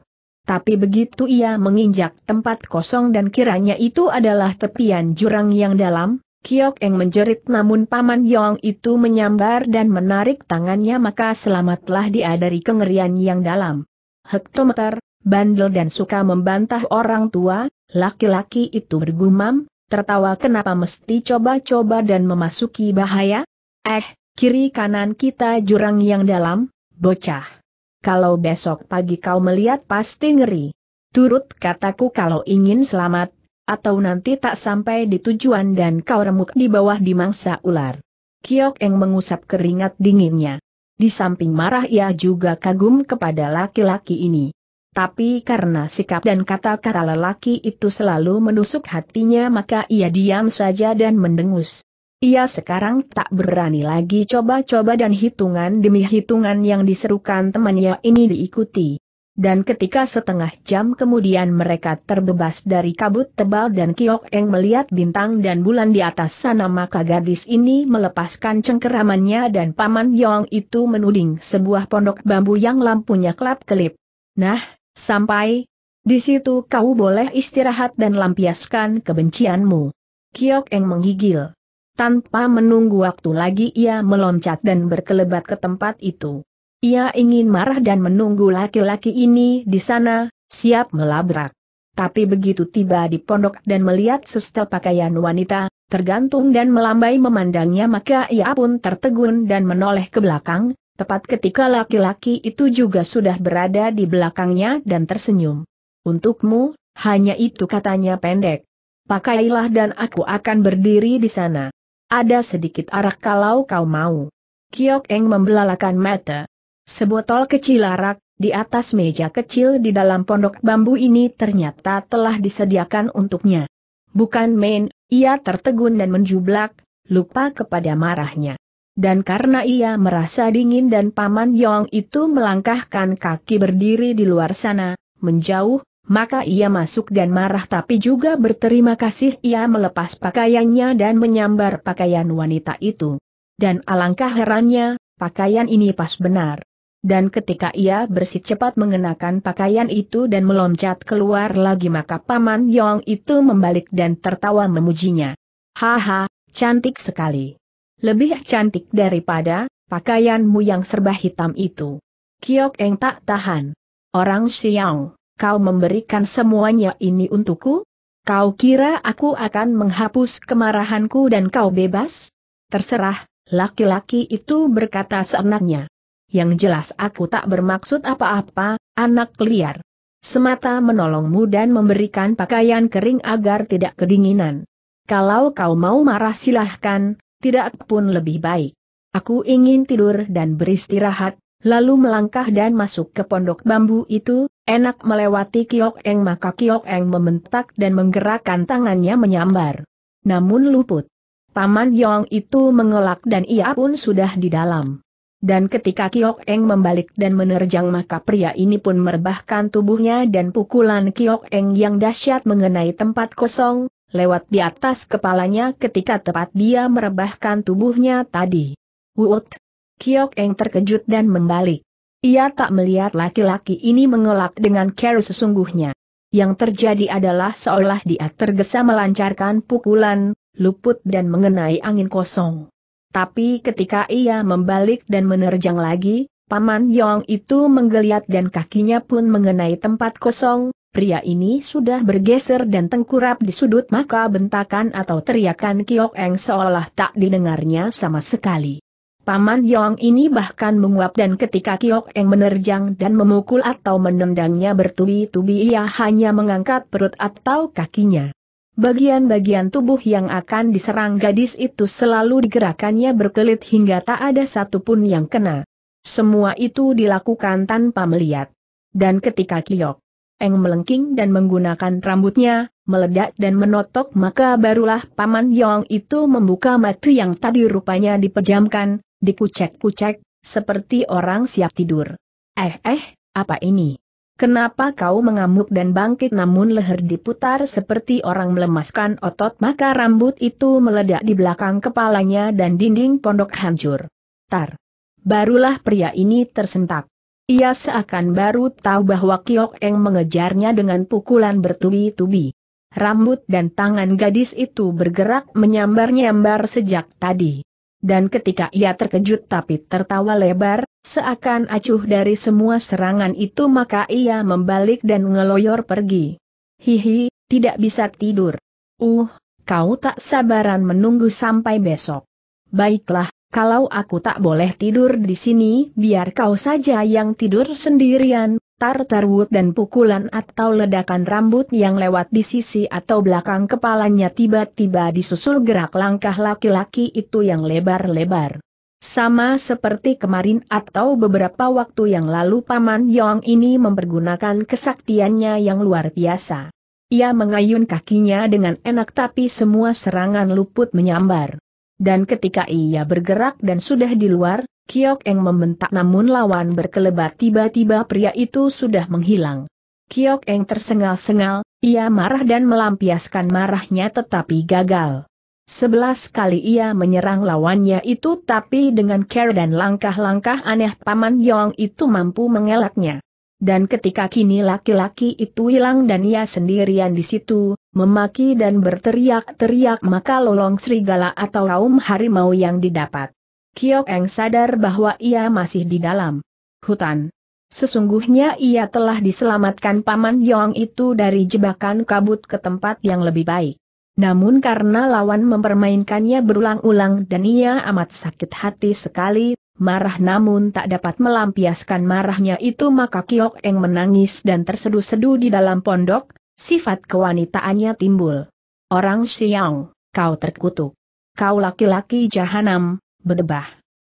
A: Tapi begitu ia menginjak tempat kosong dan kiranya itu adalah tepian jurang yang dalam, Kiok Eng menjerit namun Paman Yong itu menyambar dan menarik tangannya maka selamatlah dia dari kengerian yang dalam. Hektometer, bandel dan suka membantah orang tua, laki-laki itu bergumam, tertawa kenapa mesti coba-coba dan memasuki bahaya? Eh, kiri kanan kita jurang yang dalam, bocah kalau besok pagi kau melihat pasti ngeri. Turut kataku kalau ingin selamat, atau nanti tak sampai di tujuan dan kau remuk di bawah dimangsa ular. Kiok Eng mengusap keringat dinginnya. Di samping marah ia juga kagum kepada laki-laki ini. Tapi karena sikap dan kata-kata lelaki itu selalu menusuk hatinya maka ia diam saja dan mendengus. Ia sekarang tak berani lagi coba-coba dan hitungan demi hitungan yang diserukan temannya ini diikuti. Dan ketika setengah jam kemudian mereka terbebas dari kabut tebal dan Kiok Eng melihat bintang dan bulan di atas sana maka gadis ini melepaskan cengkeramannya dan Paman Yong itu menuding sebuah pondok bambu yang lampunya kelap-kelip. Nah, sampai di situ kau boleh istirahat dan lampiaskan kebencianmu. Kiok Eng menggigil. Tanpa menunggu waktu lagi ia meloncat dan berkelebat ke tempat itu. Ia ingin marah dan menunggu laki-laki ini di sana, siap melabrak. Tapi begitu tiba di pondok dan melihat sestel pakaian wanita, tergantung dan melambai memandangnya maka ia pun tertegun dan menoleh ke belakang, tepat ketika laki-laki itu juga sudah berada di belakangnya dan tersenyum. Untukmu, hanya itu katanya pendek. Pakailah dan aku akan berdiri di sana. Ada sedikit arak kalau kau mau. Kiok Eng membelalakan mata. Sebotol kecil arak, di atas meja kecil di dalam pondok bambu ini ternyata telah disediakan untuknya. Bukan main, ia tertegun dan menjublak, lupa kepada marahnya. Dan karena ia merasa dingin dan Paman Yong itu melangkahkan kaki berdiri di luar sana, menjauh, maka ia masuk dan marah tapi juga berterima kasih ia melepas pakaiannya dan menyambar pakaian wanita itu. Dan alangkah herannya, pakaian ini pas benar. Dan ketika ia bersih cepat mengenakan pakaian itu dan meloncat keluar lagi maka Paman Yong itu membalik dan tertawa memujinya. Haha, cantik sekali. Lebih cantik daripada pakaianmu yang serba hitam itu. Kiok Eng tak tahan. Orang Siang kau memberikan semuanya ini untukku? Kau kira aku akan menghapus kemarahanku dan kau bebas? Terserah, laki-laki itu berkata seenaknya. Yang jelas aku tak bermaksud apa-apa, anak liar. Semata menolongmu dan memberikan pakaian kering agar tidak kedinginan. Kalau kau mau marah silahkan, tidak pun lebih baik. Aku ingin tidur dan beristirahat, lalu melangkah dan masuk ke pondok bambu itu, enak melewati Kiok Eng maka Kiok Eng membentak dan menggerakkan tangannya menyambar. Namun luput. Paman Yong itu mengelak dan ia pun sudah di dalam. Dan ketika Kiok Eng membalik dan menerjang maka pria ini pun merebahkan tubuhnya dan pukulan Kiok Eng yang dahsyat mengenai tempat kosong, lewat di atas kepalanya ketika tepat dia merebahkan tubuhnya tadi. Wut! Kiok Eng terkejut dan membalik. Ia tak melihat laki-laki ini mengelak dengan care sesungguhnya. Yang terjadi adalah seolah dia tergesa melancarkan pukulan, luput dan mengenai angin kosong. Tapi ketika ia membalik dan menerjang lagi, Paman Yong itu menggeliat dan kakinya pun mengenai tempat kosong, pria ini sudah bergeser dan tengkurap di sudut maka bentakan atau teriakan Kiok Eng seolah tak didengarnya sama sekali. Paman Yong ini bahkan menguap dan ketika Kiok Eng menerjang dan memukul atau menendangnya bertubi-tubi ia hanya mengangkat perut atau kakinya. Bagian-bagian tubuh yang akan diserang gadis itu selalu digerakannya berkelit hingga tak ada satupun yang kena. Semua itu dilakukan tanpa melihat. Dan ketika Kiok Eng melengking dan menggunakan rambutnya, meledak dan menotok maka barulah Paman Yong itu membuka mata yang tadi rupanya dipejamkan, Dikucek-kucek, seperti orang siap tidur. Eh eh, apa ini? Kenapa kau mengamuk dan bangkit namun leher diputar seperti orang melemaskan otot maka rambut itu meledak di belakang kepalanya dan dinding pondok hancur. Tar. Barulah pria ini tersentak. Ia seakan baru tahu bahwa Kiok Eng mengejarnya dengan pukulan bertubi-tubi. Rambut dan tangan gadis itu bergerak menyambar-nyambar sejak tadi dan ketika ia terkejut tapi tertawa lebar, seakan acuh dari semua serangan itu maka ia membalik dan ngeloyor pergi. Hihi, tidak bisa tidur. Uh, kau tak sabaran menunggu sampai besok. Baiklah, kalau aku tak boleh tidur di sini, biar kau saja yang tidur sendirian, tartar wood dan pukulan atau ledakan rambut yang lewat di sisi atau belakang kepalanya tiba-tiba disusul gerak langkah laki-laki itu yang lebar-lebar. Sama seperti kemarin atau beberapa waktu yang lalu Paman Yong ini mempergunakan kesaktiannya yang luar biasa. Ia mengayun kakinya dengan enak tapi semua serangan luput menyambar. Dan ketika ia bergerak dan sudah di luar, Kiok Eng membentak namun lawan berkelebat tiba-tiba pria itu sudah menghilang. Kiok Eng tersengal-sengal, ia marah dan melampiaskan marahnya tetapi gagal. Sebelas kali ia menyerang lawannya itu tapi dengan care dan langkah-langkah aneh Paman Yong itu mampu mengelaknya. Dan ketika kini laki-laki itu hilang dan ia sendirian di situ, memaki dan berteriak-teriak maka lolong serigala atau kaum harimau yang didapat Kiok Eng sadar bahwa ia masih di dalam hutan. Sesungguhnya ia telah diselamatkan Paman Yong itu dari jebakan kabut ke tempat yang lebih baik. Namun karena lawan mempermainkannya berulang-ulang dan ia amat sakit hati sekali, marah namun tak dapat melampiaskan marahnya itu maka Kiok Eng menangis dan terseduh-seduh di dalam pondok, sifat kewanitaannya timbul. Orang Siang, kau terkutuk. Kau laki-laki jahanam, berdebah.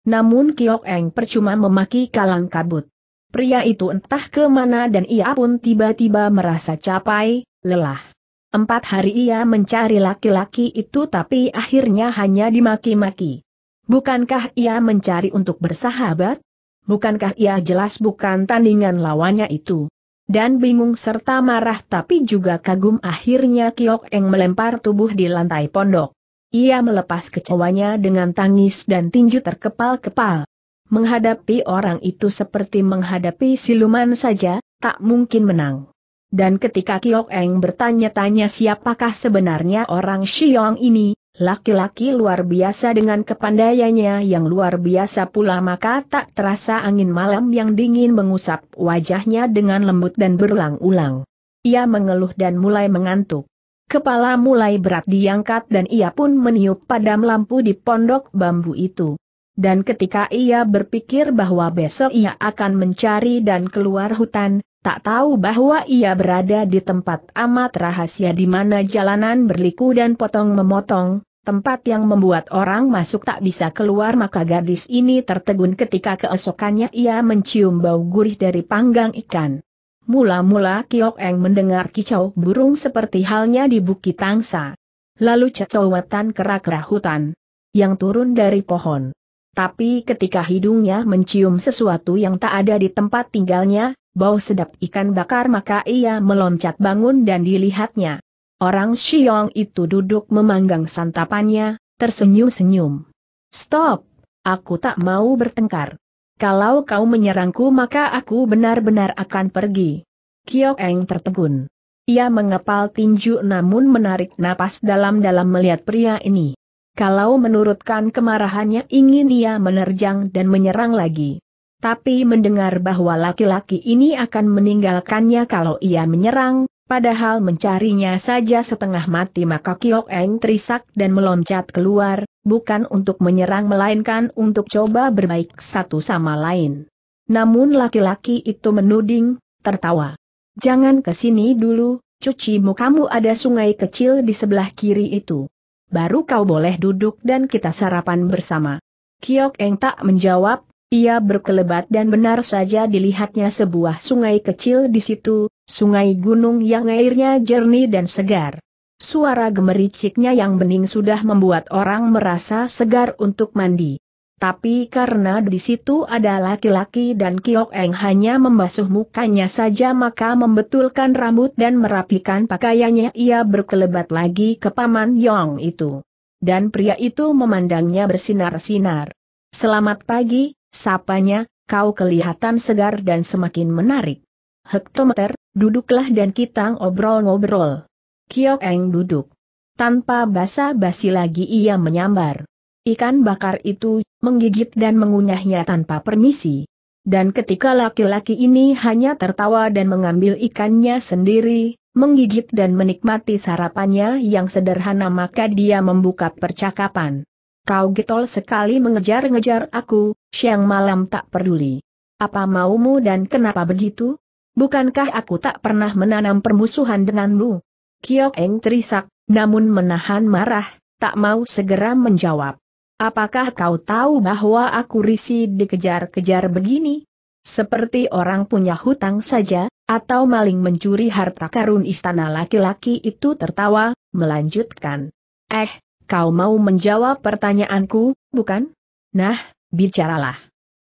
A: Namun Kiok Eng percuma memaki kalang kabut. Pria itu entah kemana dan ia pun tiba-tiba merasa capai, lelah. Empat hari ia mencari laki-laki itu tapi akhirnya hanya dimaki-maki. Bukankah ia mencari untuk bersahabat? Bukankah ia jelas bukan tandingan lawannya itu? Dan bingung serta marah tapi juga kagum akhirnya Kiok Eng melempar tubuh di lantai pondok. Ia melepas kecewanya dengan tangis dan tinju terkepal-kepal. Menghadapi orang itu seperti menghadapi siluman saja, tak mungkin menang. Dan ketika Kiok Eng bertanya-tanya siapakah sebenarnya orang Xiong ini, Laki-laki luar biasa dengan kepandaiannya yang luar biasa pula maka tak terasa angin malam yang dingin mengusap wajahnya dengan lembut dan berulang-ulang. Ia mengeluh dan mulai mengantuk. Kepala mulai berat diangkat dan ia pun meniup padam lampu di pondok bambu itu. Dan ketika ia berpikir bahwa besok ia akan mencari dan keluar hutan, tak tahu bahwa ia berada di tempat amat rahasia di mana jalanan berliku dan potong-memotong, tempat yang membuat orang masuk tak bisa keluar maka gadis ini tertegun ketika keesokannya ia mencium bau gurih dari panggang ikan. Mula-mula Kiok Eng mendengar kicau burung seperti halnya di Bukit Tangsa. Lalu cecowetan kera-kera hutan yang turun dari pohon. Tapi ketika hidungnya mencium sesuatu yang tak ada di tempat tinggalnya, bau sedap ikan bakar maka ia meloncat bangun dan dilihatnya. Orang Xiong itu duduk memanggang santapannya, tersenyum-senyum. Stop, aku tak mau bertengkar. Kalau kau menyerangku maka aku benar-benar akan pergi. Kiok Eng tertegun. Ia mengepal tinju namun menarik napas dalam-dalam melihat pria ini. Kalau menurutkan kemarahannya ingin ia menerjang dan menyerang lagi. Tapi mendengar bahwa laki-laki ini akan meninggalkannya kalau ia menyerang, padahal mencarinya saja setengah mati maka Kiok Eng terisak dan meloncat keluar, bukan untuk menyerang melainkan untuk coba berbaik satu sama lain. Namun laki-laki itu menuding, tertawa. Jangan ke sini dulu, cuci mukamu ada sungai kecil di sebelah kiri itu. Baru kau boleh duduk dan kita sarapan bersama. Kiok Eng tak menjawab, ia berkelebat dan benar saja dilihatnya sebuah sungai kecil di situ, sungai gunung yang airnya jernih dan segar. Suara gemericiknya yang bening sudah membuat orang merasa segar untuk mandi. Tapi karena di situ ada laki-laki dan Kiok Eng hanya membasuh mukanya saja maka membetulkan rambut dan merapikan pakaiannya ia berkelebat lagi ke Paman Yong itu. Dan pria itu memandangnya bersinar-sinar. Selamat pagi, sapanya, kau kelihatan segar dan semakin menarik. Hektometer, duduklah dan kita ngobrol-ngobrol. Kiok Eng duduk. Tanpa basa-basi lagi ia menyambar. Ikan bakar itu, menggigit dan mengunyahnya tanpa permisi. Dan ketika laki-laki ini hanya tertawa dan mengambil ikannya sendiri, menggigit dan menikmati sarapannya yang sederhana maka dia membuka percakapan. Kau getol sekali mengejar-ngejar aku, siang malam tak peduli. Apa maumu dan kenapa begitu? Bukankah aku tak pernah menanam permusuhan denganmu? Kiok Eng terisak, namun menahan marah, tak mau segera menjawab. Apakah kau tahu bahwa aku risi dikejar-kejar begini? Seperti orang punya hutang saja, atau maling mencuri harta karun istana laki-laki itu tertawa, melanjutkan. Eh, kau mau menjawab pertanyaanku, bukan? Nah, bicaralah.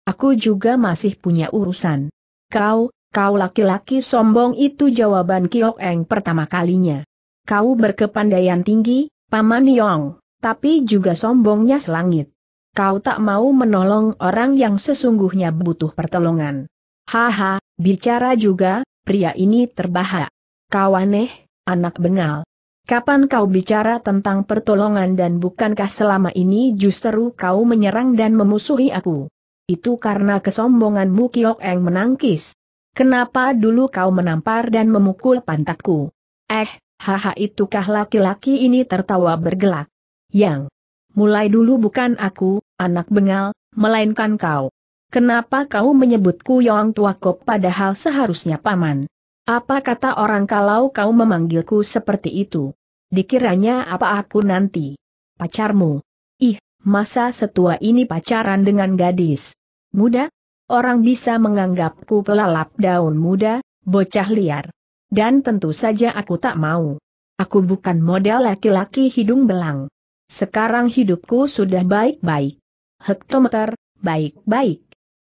A: Aku juga masih punya urusan. Kau, kau laki-laki sombong itu jawaban Kiok Eng pertama kalinya. Kau berkepandaian tinggi, Paman Yong, tapi juga sombongnya selangit. Kau tak mau menolong orang yang sesungguhnya butuh pertolongan. Haha, bicara juga, pria ini terbahak. Kau aneh, anak bengal. Kapan kau bicara tentang pertolongan dan bukankah selama ini justru kau menyerang dan memusuhi aku? Itu karena kesombonganmu Kiok Eng menangkis. Kenapa dulu kau menampar dan memukul pantatku? Eh, Haha itukah laki-laki ini tertawa bergelak. Yang. Mulai dulu bukan aku, anak bengal, melainkan kau. Kenapa kau menyebutku Yong Tuakop padahal seharusnya paman? Apa kata orang kalau kau memanggilku seperti itu? Dikiranya apa aku nanti? Pacarmu. Ih, masa setua ini pacaran dengan gadis? Muda? Orang bisa menganggapku pelalap daun muda, bocah liar. Dan tentu saja aku tak mau. Aku bukan model laki-laki hidung belang. Sekarang hidupku sudah baik-baik. Hektometer, baik-baik.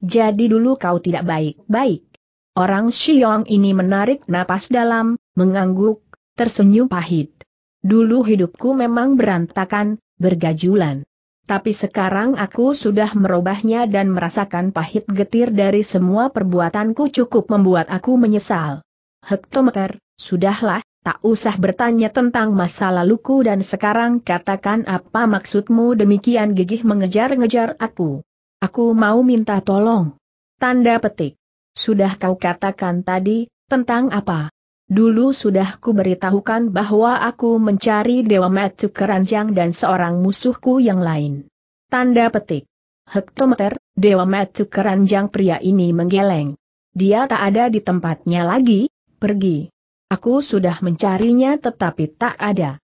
A: Jadi dulu kau tidak baik-baik. Orang Xiong ini menarik napas dalam, mengangguk, tersenyum pahit. Dulu hidupku memang berantakan, bergajulan. Tapi sekarang aku sudah merubahnya dan merasakan pahit getir dari semua perbuatanku cukup membuat aku menyesal hektometer, sudahlah, tak usah bertanya tentang masa laluku dan sekarang katakan apa maksudmu demikian gigih mengejar-ngejar aku. Aku mau minta tolong. Tanda petik. Sudah kau katakan tadi, tentang apa? Dulu sudah ku beritahukan bahwa aku mencari Dewa Matsu Keranjang dan seorang musuhku yang lain. Tanda petik. Hektometer, Dewa Matsu Keranjang pria ini menggeleng. Dia tak ada di tempatnya lagi, pergi. Aku sudah mencarinya tetapi tak ada.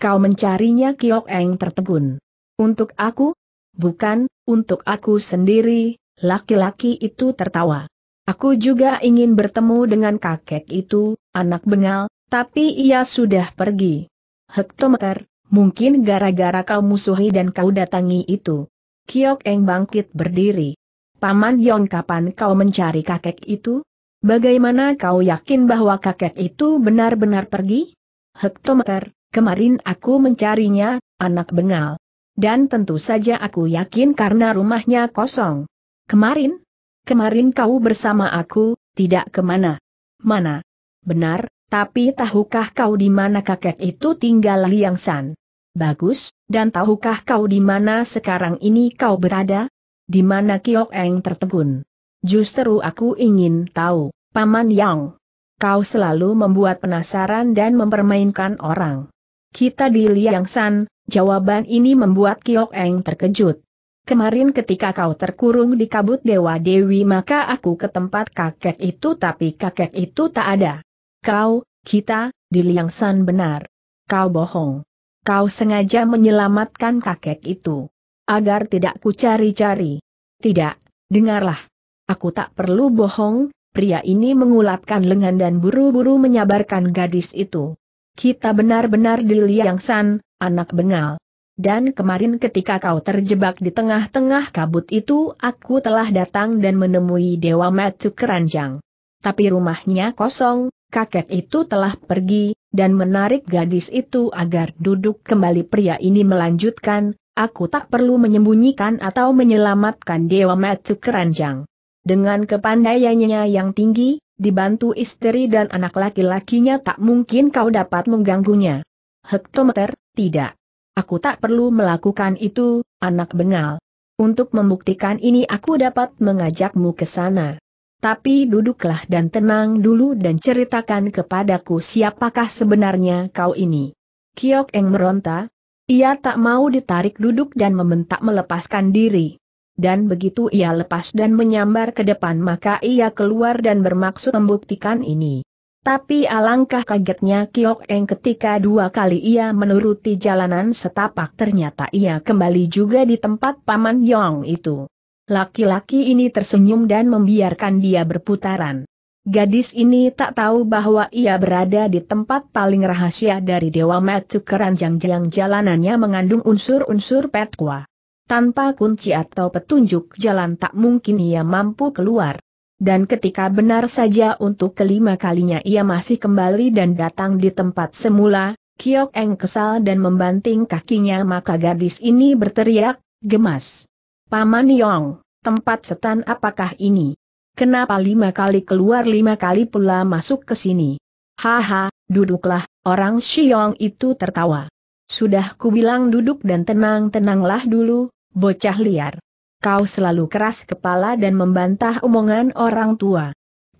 A: Kau mencarinya Kiok Eng tertegun. Untuk aku? Bukan, untuk aku sendiri, laki-laki itu tertawa. Aku juga ingin bertemu dengan kakek itu, anak bengal, tapi ia sudah pergi. Hektometer, mungkin gara-gara kau musuhi dan kau datangi itu. Kiok Eng bangkit berdiri. Paman Yong kapan kau mencari kakek itu? Bagaimana kau yakin bahwa kakek itu benar-benar pergi? Hektometer, kemarin aku mencarinya, anak bengal. Dan tentu saja aku yakin karena rumahnya kosong. Kemarin? Kemarin kau bersama aku, tidak kemana. Mana? Benar, tapi tahukah kau di mana kakek itu tinggal Liang San? Bagus, dan tahukah kau di mana sekarang ini kau berada? Di mana Kiok Eng tertegun? Justru aku ingin tahu. Paman Yang. Kau selalu membuat penasaran dan mempermainkan orang. Kita di Liang San, jawaban ini membuat Kiok Eng terkejut. Kemarin ketika kau terkurung di kabut Dewa Dewi maka aku ke tempat kakek itu tapi kakek itu tak ada. Kau, kita, di Liang San benar. Kau bohong. Kau sengaja menyelamatkan kakek itu. Agar tidak ku cari-cari. Tidak, dengarlah. Aku tak perlu bohong, pria ini mengulapkan lengan dan buru-buru menyabarkan gadis itu. Kita benar-benar diliang san, anak bengal. Dan kemarin ketika kau terjebak di tengah-tengah kabut itu aku telah datang dan menemui Dewa Matsu Keranjang. Tapi rumahnya kosong, kakek itu telah pergi, dan menarik gadis itu agar duduk kembali pria ini melanjutkan, aku tak perlu menyembunyikan atau menyelamatkan Dewa Matsu Keranjang. Dengan kepandaiannya yang tinggi, dibantu istri dan anak laki-lakinya tak mungkin kau dapat mengganggunya. Hektometer, tidak. Aku tak perlu melakukan itu, anak bengal. Untuk membuktikan ini aku dapat mengajakmu ke sana. Tapi duduklah dan tenang dulu dan ceritakan kepadaku siapakah sebenarnya kau ini. Kiok Eng meronta. Ia tak mau ditarik duduk dan mementak melepaskan diri dan begitu ia lepas dan menyambar ke depan maka ia keluar dan bermaksud membuktikan ini. Tapi alangkah kagetnya Kiok Eng ketika dua kali ia menuruti jalanan setapak ternyata ia kembali juga di tempat Paman Yong itu. Laki-laki ini tersenyum dan membiarkan dia berputaran. Gadis ini tak tahu bahwa ia berada di tempat paling rahasia dari Dewa Matsu keranjang yang jalanannya mengandung unsur-unsur petua tanpa kunci atau petunjuk jalan tak mungkin ia mampu keluar. Dan ketika benar saja untuk kelima kalinya ia masih kembali dan datang di tempat semula, Kiok Eng kesal dan membanting kakinya maka gadis ini berteriak, gemas. Paman Yong, tempat setan apakah ini? Kenapa lima kali keluar lima kali pula masuk ke sini? Haha, duduklah, orang Xiong itu tertawa. Sudah kubilang duduk dan tenang-tenanglah dulu, bocah liar. Kau selalu keras kepala dan membantah omongan orang tua.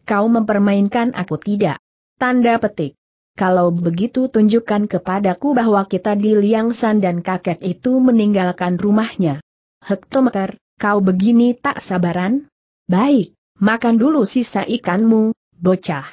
A: Kau mempermainkan aku tidak. Tanda petik. Kalau begitu tunjukkan kepadaku bahwa kita di Liang Liangsan dan kakek itu meninggalkan rumahnya. Hektometer, kau begini tak sabaran? Baik, makan dulu sisa ikanmu, bocah.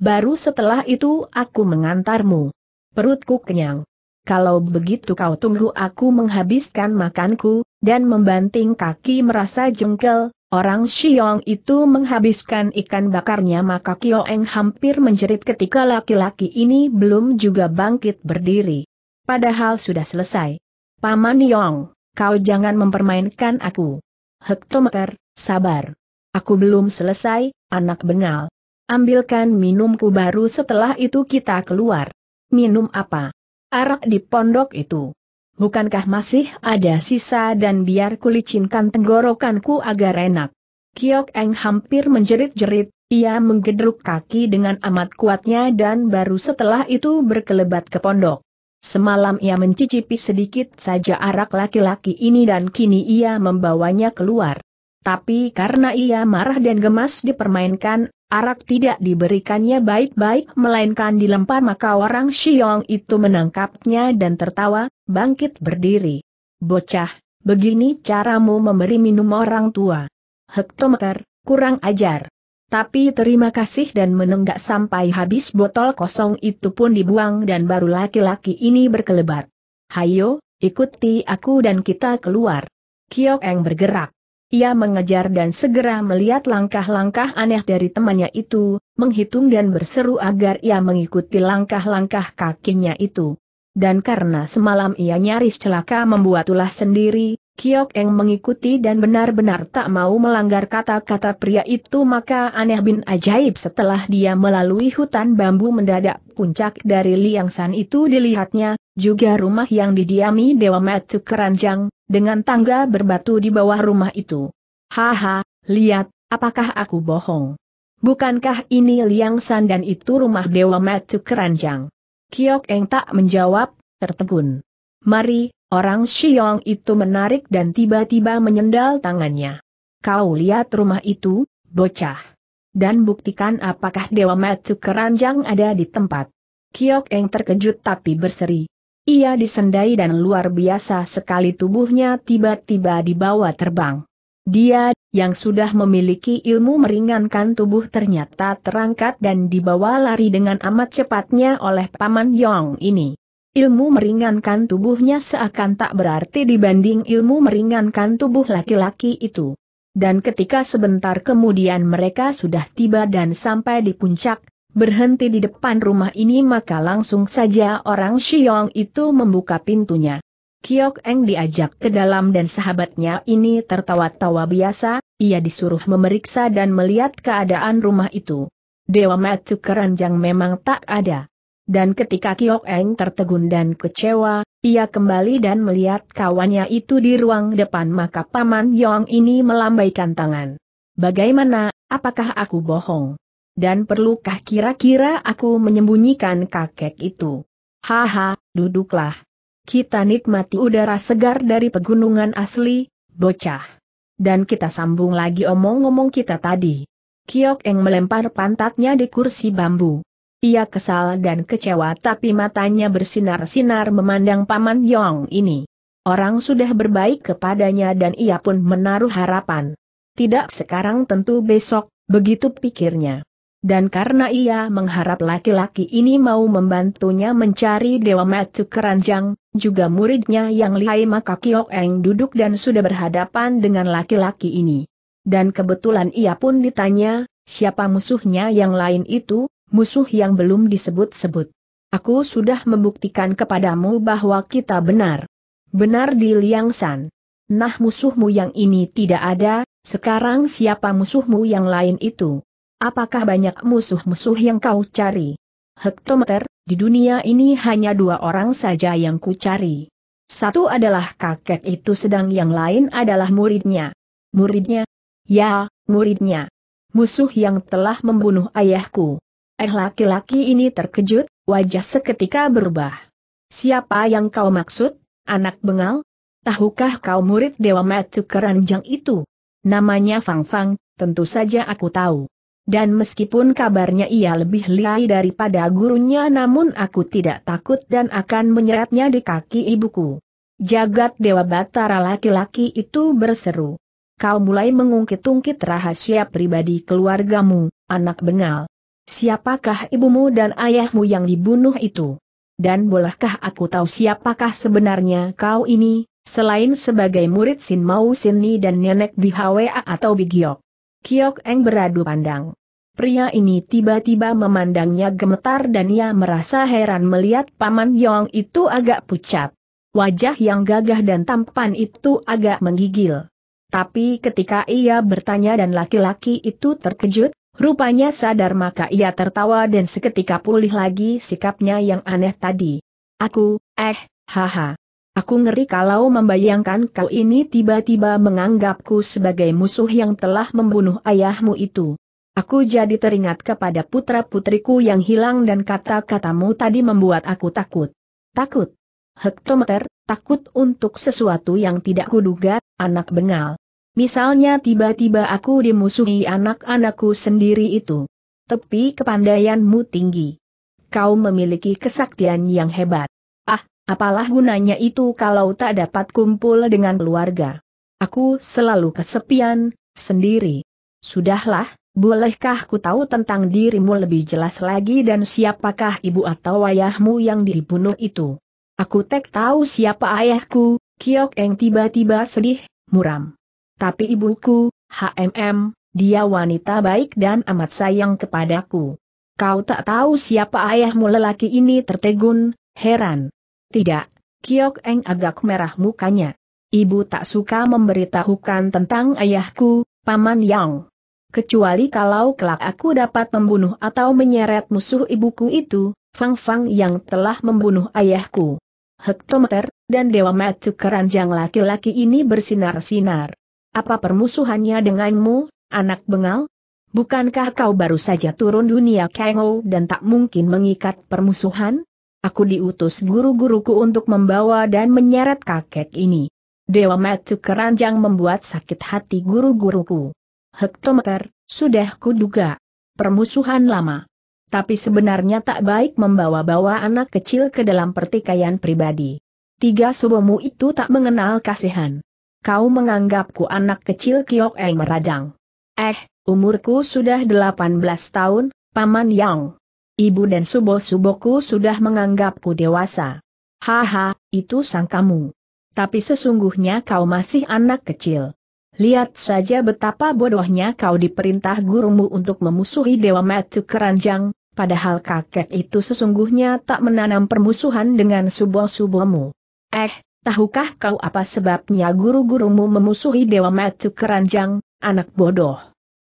A: Baru setelah itu aku mengantarmu. Perutku kenyang kalau begitu kau tunggu aku menghabiskan makanku, dan membanting kaki merasa jengkel, orang Xiong itu menghabiskan ikan bakarnya maka Kioeng hampir menjerit ketika laki-laki ini belum juga bangkit berdiri. Padahal sudah selesai. Paman Yong, kau jangan mempermainkan aku. Hektometer, sabar. Aku belum selesai, anak bengal. Ambilkan minumku baru setelah itu kita keluar. Minum apa? arak di pondok itu. Bukankah masih ada sisa dan biar kulicinkan tenggorokanku agar enak. Kiok Eng hampir menjerit-jerit, ia menggedruk kaki dengan amat kuatnya dan baru setelah itu berkelebat ke pondok. Semalam ia mencicipi sedikit saja arak laki-laki ini dan kini ia membawanya keluar. Tapi karena ia marah dan gemas dipermainkan, arak tidak diberikannya baik-baik melainkan dilempar maka orang Xiong itu menangkapnya dan tertawa, bangkit berdiri. Bocah, begini caramu memberi minum orang tua. Hektometer, kurang ajar. Tapi terima kasih dan menenggak sampai habis botol kosong itu pun dibuang dan baru laki-laki ini berkelebat. Hayo, ikuti aku dan kita keluar. Kiok Eng bergerak. Ia mengejar dan segera melihat langkah-langkah aneh dari temannya itu, menghitung dan berseru agar ia mengikuti langkah-langkah kakinya itu. Dan karena semalam ia nyaris celaka membuat ulah sendiri, Kiok Eng mengikuti dan benar-benar tak mau melanggar kata-kata pria itu maka aneh bin ajaib setelah dia melalui hutan bambu mendadak puncak dari liang san itu dilihatnya, juga rumah yang didiami Dewa Matuk Keranjang, dengan tangga berbatu di bawah rumah itu. Haha, lihat, apakah aku bohong? Bukankah ini Liang San dan itu rumah Dewa Matu Keranjang? Kiok Eng tak menjawab, tertegun. Mari, orang Xiong itu menarik dan tiba-tiba menyendal tangannya. Kau lihat rumah itu, bocah. Dan buktikan apakah Dewa Matu Keranjang ada di tempat. Kiok Eng terkejut tapi berseri. Ia disendai dan luar biasa sekali tubuhnya tiba-tiba dibawa terbang. Dia, yang sudah memiliki ilmu meringankan tubuh ternyata terangkat dan dibawa lari dengan amat cepatnya oleh Paman Yong ini. Ilmu meringankan tubuhnya seakan tak berarti dibanding ilmu meringankan tubuh laki-laki itu. Dan ketika sebentar kemudian mereka sudah tiba dan sampai di puncak, berhenti di depan rumah ini maka langsung saja orang Xiong itu membuka pintunya. Kiok Eng diajak ke dalam dan sahabatnya ini tertawa-tawa biasa, ia disuruh memeriksa dan melihat keadaan rumah itu. Dewa Matsu Keranjang memang tak ada. Dan ketika Kiok Eng tertegun dan kecewa, ia kembali dan melihat kawannya itu di ruang depan maka Paman Yong ini melambaikan tangan. Bagaimana, apakah aku bohong? Dan perlukah kira-kira aku menyembunyikan kakek itu? Haha, duduklah. Kita nikmati udara segar dari pegunungan asli, bocah. Dan kita sambung lagi omong-omong kita tadi. Kiok Eng melempar pantatnya di kursi bambu. Ia kesal dan kecewa tapi matanya bersinar-sinar memandang Paman Yong ini. Orang sudah berbaik kepadanya dan ia pun menaruh harapan. Tidak sekarang tentu besok, begitu pikirnya dan karena ia mengharap laki-laki ini mau membantunya mencari Dewa Matsu Keranjang, juga muridnya yang lihai maka Kiok Eng duduk dan sudah berhadapan dengan laki-laki ini. Dan kebetulan ia pun ditanya, siapa musuhnya yang lain itu, musuh yang belum disebut-sebut. Aku sudah membuktikan kepadamu bahwa kita benar. Benar di Liang San. Nah musuhmu yang ini tidak ada, sekarang siapa musuhmu yang lain itu? Apakah banyak musuh-musuh yang kau cari? Hektometer, di dunia ini hanya dua orang saja yang ku cari. Satu adalah kakek itu sedang yang lain adalah muridnya. Muridnya? Ya, muridnya. Musuh yang telah membunuh ayahku. Eh laki-laki ini terkejut, wajah seketika berubah. Siapa yang kau maksud, anak bengal? Tahukah kau murid Dewa Matu Keranjang itu? Namanya Fang Fang, tentu saja aku tahu. Dan meskipun kabarnya ia lebih lihai daripada gurunya namun aku tidak takut dan akan menyeretnya di kaki ibuku. Jagat Dewa Batara laki-laki itu berseru. Kau mulai mengungkit-ungkit rahasia pribadi keluargamu, anak bengal. Siapakah ibumu dan ayahmu yang dibunuh itu? Dan bolehkah aku tahu siapakah sebenarnya kau ini, selain sebagai murid Sin Mau Sinni dan nenek Bihwa atau Bigiok? Kiok Eng beradu pandang. Pria ini tiba-tiba memandangnya gemetar dan ia merasa heran melihat Paman Yong itu agak pucat. Wajah yang gagah dan tampan itu agak menggigil. Tapi ketika ia bertanya dan laki-laki itu terkejut, rupanya sadar maka ia tertawa dan seketika pulih lagi sikapnya yang aneh tadi. Aku, eh, haha. Aku ngeri kalau membayangkan kau ini tiba-tiba menganggapku sebagai musuh yang telah membunuh ayahmu itu. Aku jadi teringat kepada putra-putriku yang hilang dan kata-katamu tadi membuat aku takut. Takut. Hektometer, takut untuk sesuatu yang tidak kuduga, anak bengal. Misalnya tiba-tiba aku dimusuhi anak-anakku sendiri itu. Tepi kepandaianmu tinggi. Kau memiliki kesaktian yang hebat. Apalah gunanya itu kalau tak dapat kumpul dengan keluarga. Aku selalu kesepian, sendiri. Sudahlah, bolehkah ku tahu tentang dirimu lebih jelas lagi dan siapakah ibu atau ayahmu yang dibunuh itu? Aku tak tahu siapa ayahku, Kiok Eng tiba-tiba sedih, muram. Tapi ibuku, HMM, dia wanita baik dan amat sayang kepadaku. Kau tak tahu siapa ayahmu lelaki ini tertegun, heran. Tidak, Kiok Eng agak merah mukanya. Ibu tak suka memberitahukan tentang ayahku, Paman Yang. Kecuali kalau kelak aku dapat membunuh atau menyeret musuh ibuku itu, Fang Fang yang telah membunuh ayahku. Hektometer, dan Dewa Matsu keranjang laki-laki ini bersinar-sinar. Apa permusuhannya denganmu, anak bengal? Bukankah kau baru saja turun dunia Kengo dan tak mungkin mengikat permusuhan? Aku diutus guru-guruku untuk membawa dan menyeret kakek ini. Dewa Matsu keranjang membuat sakit hati guru-guruku. Hektometer, sudah kuduga. Permusuhan lama. Tapi sebenarnya tak baik membawa-bawa anak kecil ke dalam pertikaian pribadi. Tiga subomu itu tak mengenal kasihan. Kau menganggapku anak kecil Kiok Eng meradang. Eh, umurku sudah 18 tahun, Paman Yang. Ibu dan subo-suboku sudah menganggapku dewasa. Haha, itu sangkamu. Tapi sesungguhnya kau masih anak kecil. Lihat saja betapa bodohnya kau diperintah gurumu untuk memusuhi Dewa Matu Keranjang, padahal kakek itu sesungguhnya tak menanam permusuhan dengan subo-subomu. Eh, tahukah kau apa sebabnya guru-gurumu memusuhi Dewa Matu Keranjang, anak bodoh?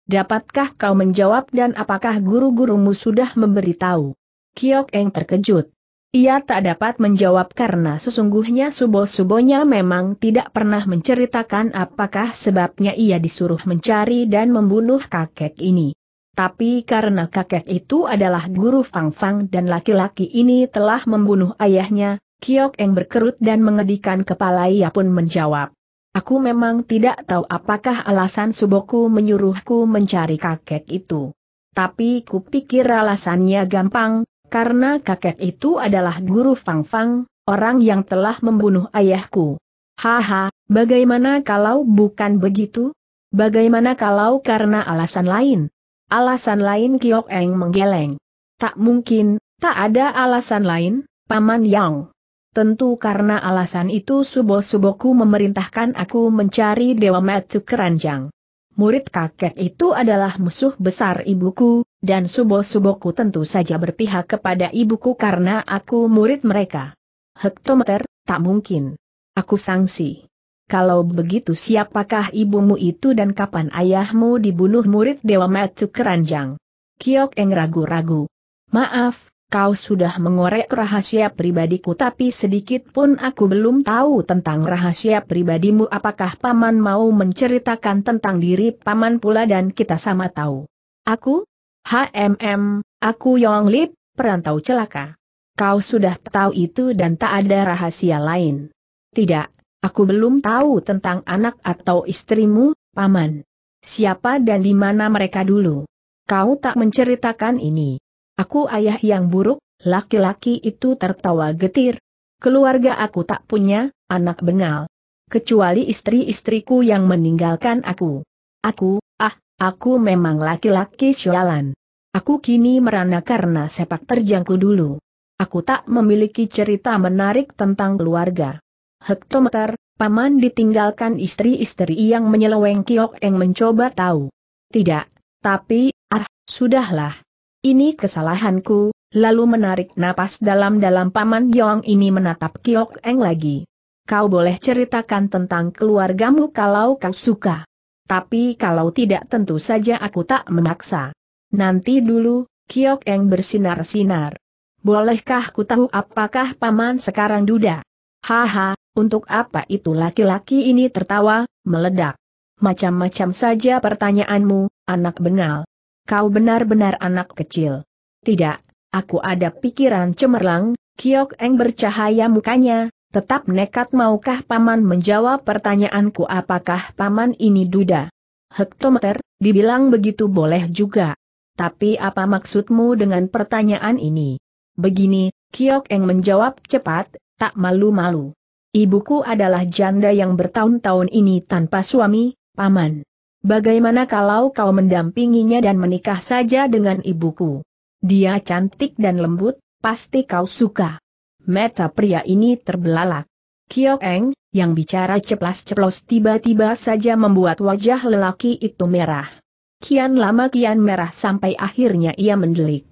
A: Dapatkah kau menjawab dan apakah guru-gurumu sudah memberitahu? Kiok Eng terkejut. Ia tak dapat menjawab karena sesungguhnya subo-subonya memang tidak pernah menceritakan apakah sebabnya ia disuruh mencari dan membunuh kakek ini. Tapi karena kakek itu adalah guru Fang Fang dan laki-laki ini telah membunuh ayahnya, Kiok Eng berkerut dan mengedikan kepala ia pun menjawab. Aku memang tidak tahu apakah alasan Suboku menyuruhku mencari kakek itu. Tapi kupikir alasannya gampang, karena kakek itu adalah guru Fang Fang, orang yang telah membunuh ayahku. Haha, bagaimana kalau bukan begitu? Bagaimana kalau karena alasan lain? Alasan lain Kiok Eng menggeleng. Tak mungkin, tak ada alasan lain, Paman Yang. Tentu karena alasan itu Subo-Suboku memerintahkan aku mencari Dewa Metsu Keranjang. Murid kakek itu adalah musuh besar ibuku, dan Subo-Suboku tentu saja berpihak kepada ibuku karena aku murid mereka. Hektometer, tak mungkin. Aku sangsi. Kalau begitu siapakah ibumu itu dan kapan ayahmu dibunuh murid Dewa Metsu Keranjang? Kiok Eng ragu-ragu. Maaf, kau sudah mengorek rahasia pribadiku tapi sedikit pun aku belum tahu tentang rahasia pribadimu apakah paman mau menceritakan tentang diri paman pula dan kita sama tahu. Aku? HMM, aku Yong Lip, perantau celaka. Kau sudah tahu itu dan tak ada rahasia lain. Tidak, aku belum tahu tentang anak atau istrimu, paman. Siapa dan di mana mereka dulu? Kau tak menceritakan ini. Aku ayah yang buruk, laki-laki itu tertawa getir. Keluarga aku tak punya, anak bengal. Kecuali istri-istriku yang meninggalkan aku. Aku, ah, aku memang laki-laki sialan. Aku kini merana karena sepak terjangku dulu. Aku tak memiliki cerita menarik tentang keluarga. Hektometer, paman ditinggalkan istri-istri yang menyeleweng Kiok yang mencoba tahu. Tidak, tapi, ah, sudahlah. Ini kesalahanku, lalu menarik napas dalam-dalam Paman Yong ini menatap Kiok Eng lagi. Kau boleh ceritakan tentang keluargamu kalau kau suka. Tapi kalau tidak tentu saja aku tak memaksa. Nanti dulu, Kiok Eng bersinar-sinar. Bolehkah ku tahu apakah paman sekarang duda? Haha, untuk apa itu laki-laki ini tertawa, meledak. Macam-macam saja pertanyaanmu, anak bengal kau benar-benar anak kecil. Tidak, aku ada pikiran cemerlang, Kiok Eng bercahaya mukanya, tetap nekat maukah paman menjawab pertanyaanku apakah paman ini duda? Hektometer, dibilang begitu boleh juga. Tapi apa maksudmu dengan pertanyaan ini? Begini, Kiok Eng menjawab cepat, tak malu-malu. Ibuku adalah janda yang bertahun-tahun ini tanpa suami, paman. Bagaimana kalau kau mendampinginya dan menikah saja dengan ibuku? Dia cantik dan lembut, pasti kau suka. Meta pria ini terbelalak. Kiok Eng, yang bicara ceplas-ceplos tiba-tiba saja membuat wajah lelaki itu merah. Kian lama kian merah sampai akhirnya ia mendelik.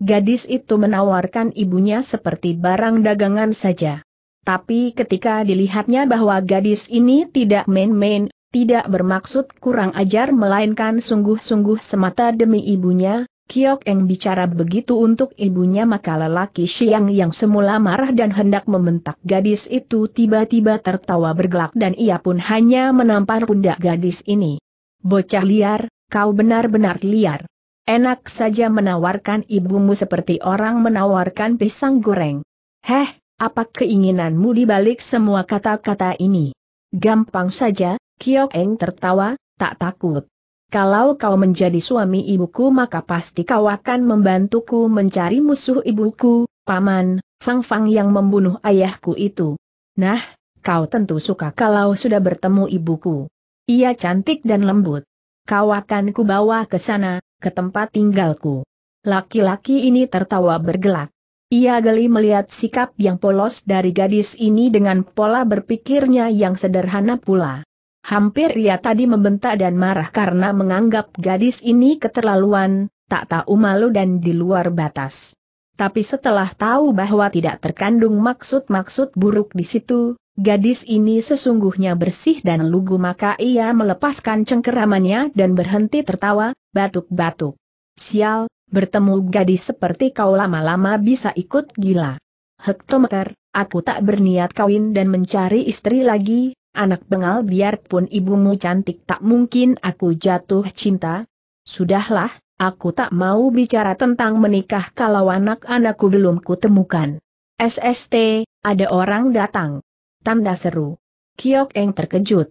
A: Gadis itu menawarkan ibunya seperti barang dagangan saja. Tapi ketika dilihatnya bahwa gadis ini tidak main-main, tidak bermaksud kurang ajar melainkan sungguh-sungguh semata demi ibunya, Kiok yang bicara begitu untuk ibunya maka lelaki siang yang semula marah dan hendak membentak gadis itu tiba-tiba tertawa bergelak dan ia pun hanya menampar pundak gadis ini. Bocah liar, kau benar-benar liar. Enak saja menawarkan ibumu seperti orang menawarkan pisang goreng. Heh, apa keinginanmu dibalik semua kata-kata ini? Gampang saja, Kiok Eng tertawa, tak takut. Kalau kau menjadi suami ibuku maka pasti kau akan membantuku mencari musuh ibuku, paman, Fang Fang yang membunuh ayahku itu. Nah, kau tentu suka kalau sudah bertemu ibuku. Ia cantik dan lembut. Kau akan kubawa ke sana, ke tempat tinggalku. Laki-laki ini tertawa bergelak. Ia geli melihat sikap yang polos dari gadis ini dengan pola berpikirnya yang sederhana pula. Hampir ia tadi membentak dan marah karena menganggap gadis ini keterlaluan, tak tahu malu dan di luar batas. Tapi setelah tahu bahwa tidak terkandung maksud-maksud buruk di situ, gadis ini sesungguhnya bersih dan lugu maka ia melepaskan cengkeramannya dan berhenti tertawa, batuk-batuk. Sial, bertemu gadis seperti kau lama-lama bisa ikut gila. Hektometer, aku tak berniat kawin dan mencari istri lagi, anak bengal biarpun ibumu cantik tak mungkin aku jatuh cinta. Sudahlah, aku tak mau bicara tentang menikah kalau anak-anakku belum kutemukan. SST, ada orang datang. Tanda seru. Kiok Eng terkejut.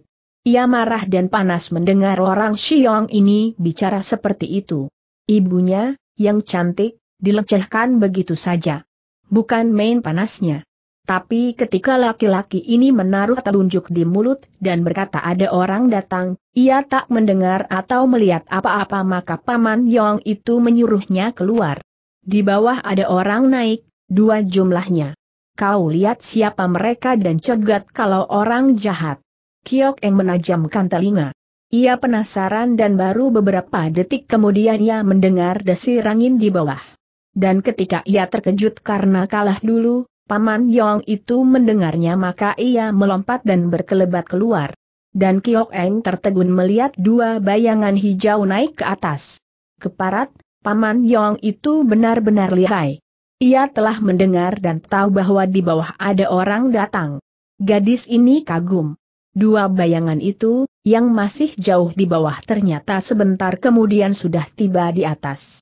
A: Ia marah dan panas mendengar orang Xiong ini bicara seperti itu. Ibunya, yang cantik, dilecehkan begitu saja. Bukan main panasnya. Tapi ketika laki-laki ini menaruh telunjuk di mulut dan berkata ada orang datang, ia tak mendengar atau melihat apa-apa maka Paman Yong itu menyuruhnya keluar. Di bawah ada orang naik, dua jumlahnya. Kau lihat siapa mereka dan cegat kalau orang jahat. Kiok Eng menajamkan telinga. Ia penasaran dan baru beberapa detik kemudian ia mendengar desir angin di bawah. Dan ketika ia terkejut karena kalah dulu, Paman Yong itu mendengarnya maka ia melompat dan berkelebat keluar. Dan Kiok Eng tertegun melihat dua bayangan hijau naik ke atas. Keparat, Paman Yong itu benar-benar lihai. Ia telah mendengar dan tahu bahwa di bawah ada orang datang. Gadis ini kagum. Dua bayangan itu, yang masih jauh di bawah ternyata sebentar kemudian sudah tiba di atas.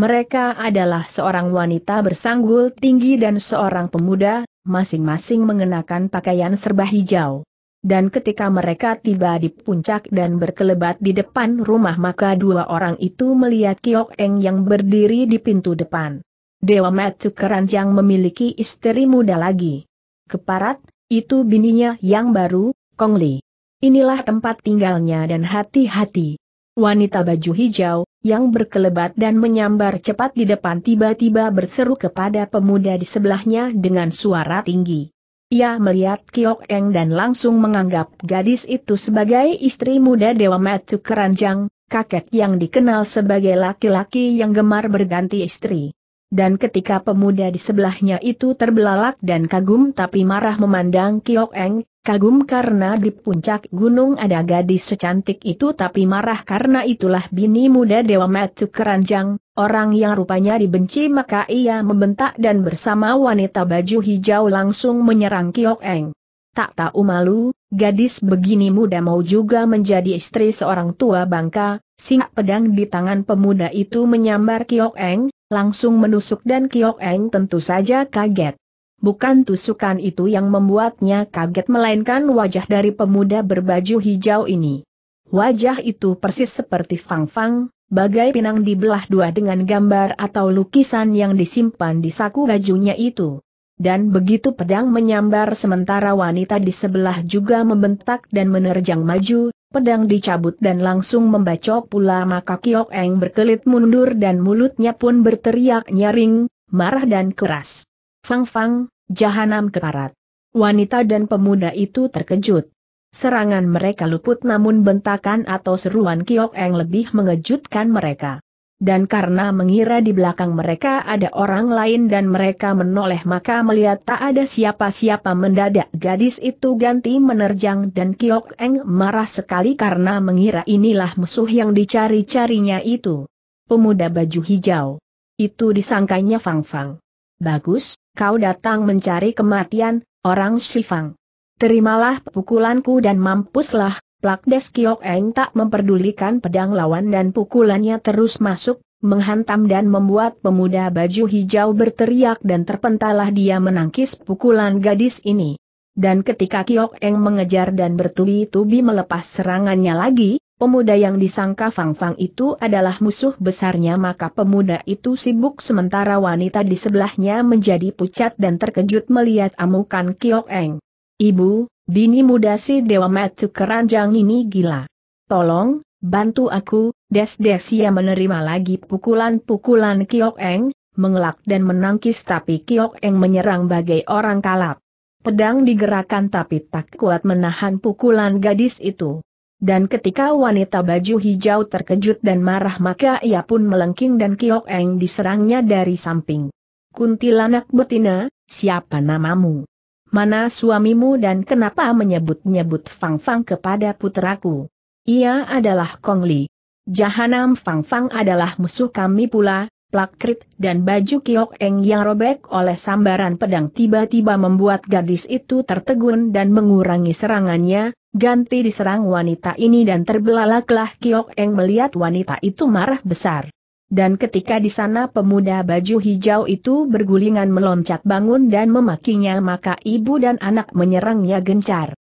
A: Mereka adalah seorang wanita bersanggul tinggi dan seorang pemuda, masing-masing mengenakan pakaian serba hijau. Dan ketika mereka tiba di puncak dan berkelebat di depan rumah maka dua orang itu melihat Kiok Eng yang berdiri di pintu depan. Dewa Matu Keranjang memiliki istri muda lagi. Keparat, itu bininya yang baru, Kong Li. Inilah tempat tinggalnya dan hati-hati. Wanita baju hijau, yang berkelebat dan menyambar cepat di depan tiba-tiba berseru kepada pemuda di sebelahnya dengan suara tinggi. Ia melihat Kiok Eng dan langsung menganggap gadis itu sebagai istri muda Dewa Matsu Keranjang, kakek yang dikenal sebagai laki-laki yang gemar berganti istri. Dan ketika pemuda di sebelahnya itu terbelalak dan kagum tapi marah memandang Kiok Eng, kagum karena di puncak gunung ada gadis secantik itu tapi marah karena itulah bini muda Dewa Matsu Keranjang, orang yang rupanya dibenci maka ia membentak dan bersama wanita baju hijau langsung menyerang Kiok Eng. Tak tahu malu, gadis begini muda mau juga menjadi istri seorang tua bangka, Singa pedang di tangan pemuda itu menyambar Kiok Eng, langsung menusuk dan Kiok Eng tentu saja kaget. Bukan tusukan itu yang membuatnya kaget melainkan wajah dari pemuda berbaju hijau ini. Wajah itu persis seperti Fang Fang, bagai pinang dibelah dua dengan gambar atau lukisan yang disimpan di saku bajunya itu. Dan begitu pedang menyambar sementara wanita di sebelah juga membentak dan menerjang maju, pedang dicabut dan langsung membacok pula maka Kiok Eng berkelit mundur dan mulutnya pun berteriak nyaring, marah dan keras. Fang Fang, jahanam keparat. Wanita dan pemuda itu terkejut. Serangan mereka luput namun bentakan atau seruan Kiok Eng lebih mengejutkan mereka dan karena mengira di belakang mereka ada orang lain dan mereka menoleh maka melihat tak ada siapa-siapa mendadak gadis itu ganti menerjang dan Kiok Eng marah sekali karena mengira inilah musuh yang dicari-carinya itu. Pemuda baju hijau. Itu disangkanya Fang Fang. Bagus, kau datang mencari kematian, orang Shifang. Terimalah pukulanku dan mampuslah Plak Kiok Eng tak memperdulikan pedang lawan dan pukulannya terus masuk, menghantam dan membuat pemuda baju hijau berteriak dan terpentalah dia menangkis pukulan gadis ini. Dan ketika Kiok Eng mengejar dan bertubi-tubi melepas serangannya lagi, pemuda yang disangka Fang Fang itu adalah musuh besarnya maka pemuda itu sibuk sementara wanita di sebelahnya menjadi pucat dan terkejut melihat amukan Kiok Eng. Ibu, Bini muda si Dewa Metu keranjang ini gila. Tolong, bantu aku, Des Desia menerima lagi pukulan-pukulan Kiok Eng, mengelak dan menangkis tapi Kiok Eng menyerang bagai orang kalap. Pedang digerakkan tapi tak kuat menahan pukulan gadis itu. Dan ketika wanita baju hijau terkejut dan marah maka ia pun melengking dan Kiok Eng diserangnya dari samping. Kuntilanak betina, siapa namamu? Mana suamimu dan kenapa menyebut-nyebut Fang Fang kepada puteraku? Ia adalah Kong Li. Jahanam Fang Fang adalah musuh kami pula, plakrit dan baju Kiok Eng yang robek oleh sambaran pedang tiba-tiba membuat gadis itu tertegun dan mengurangi serangannya, ganti diserang wanita ini dan terbelalaklah Kiok Eng melihat wanita itu marah besar dan ketika di sana pemuda baju hijau itu bergulingan meloncat bangun dan memakinya maka ibu dan anak menyerangnya gencar.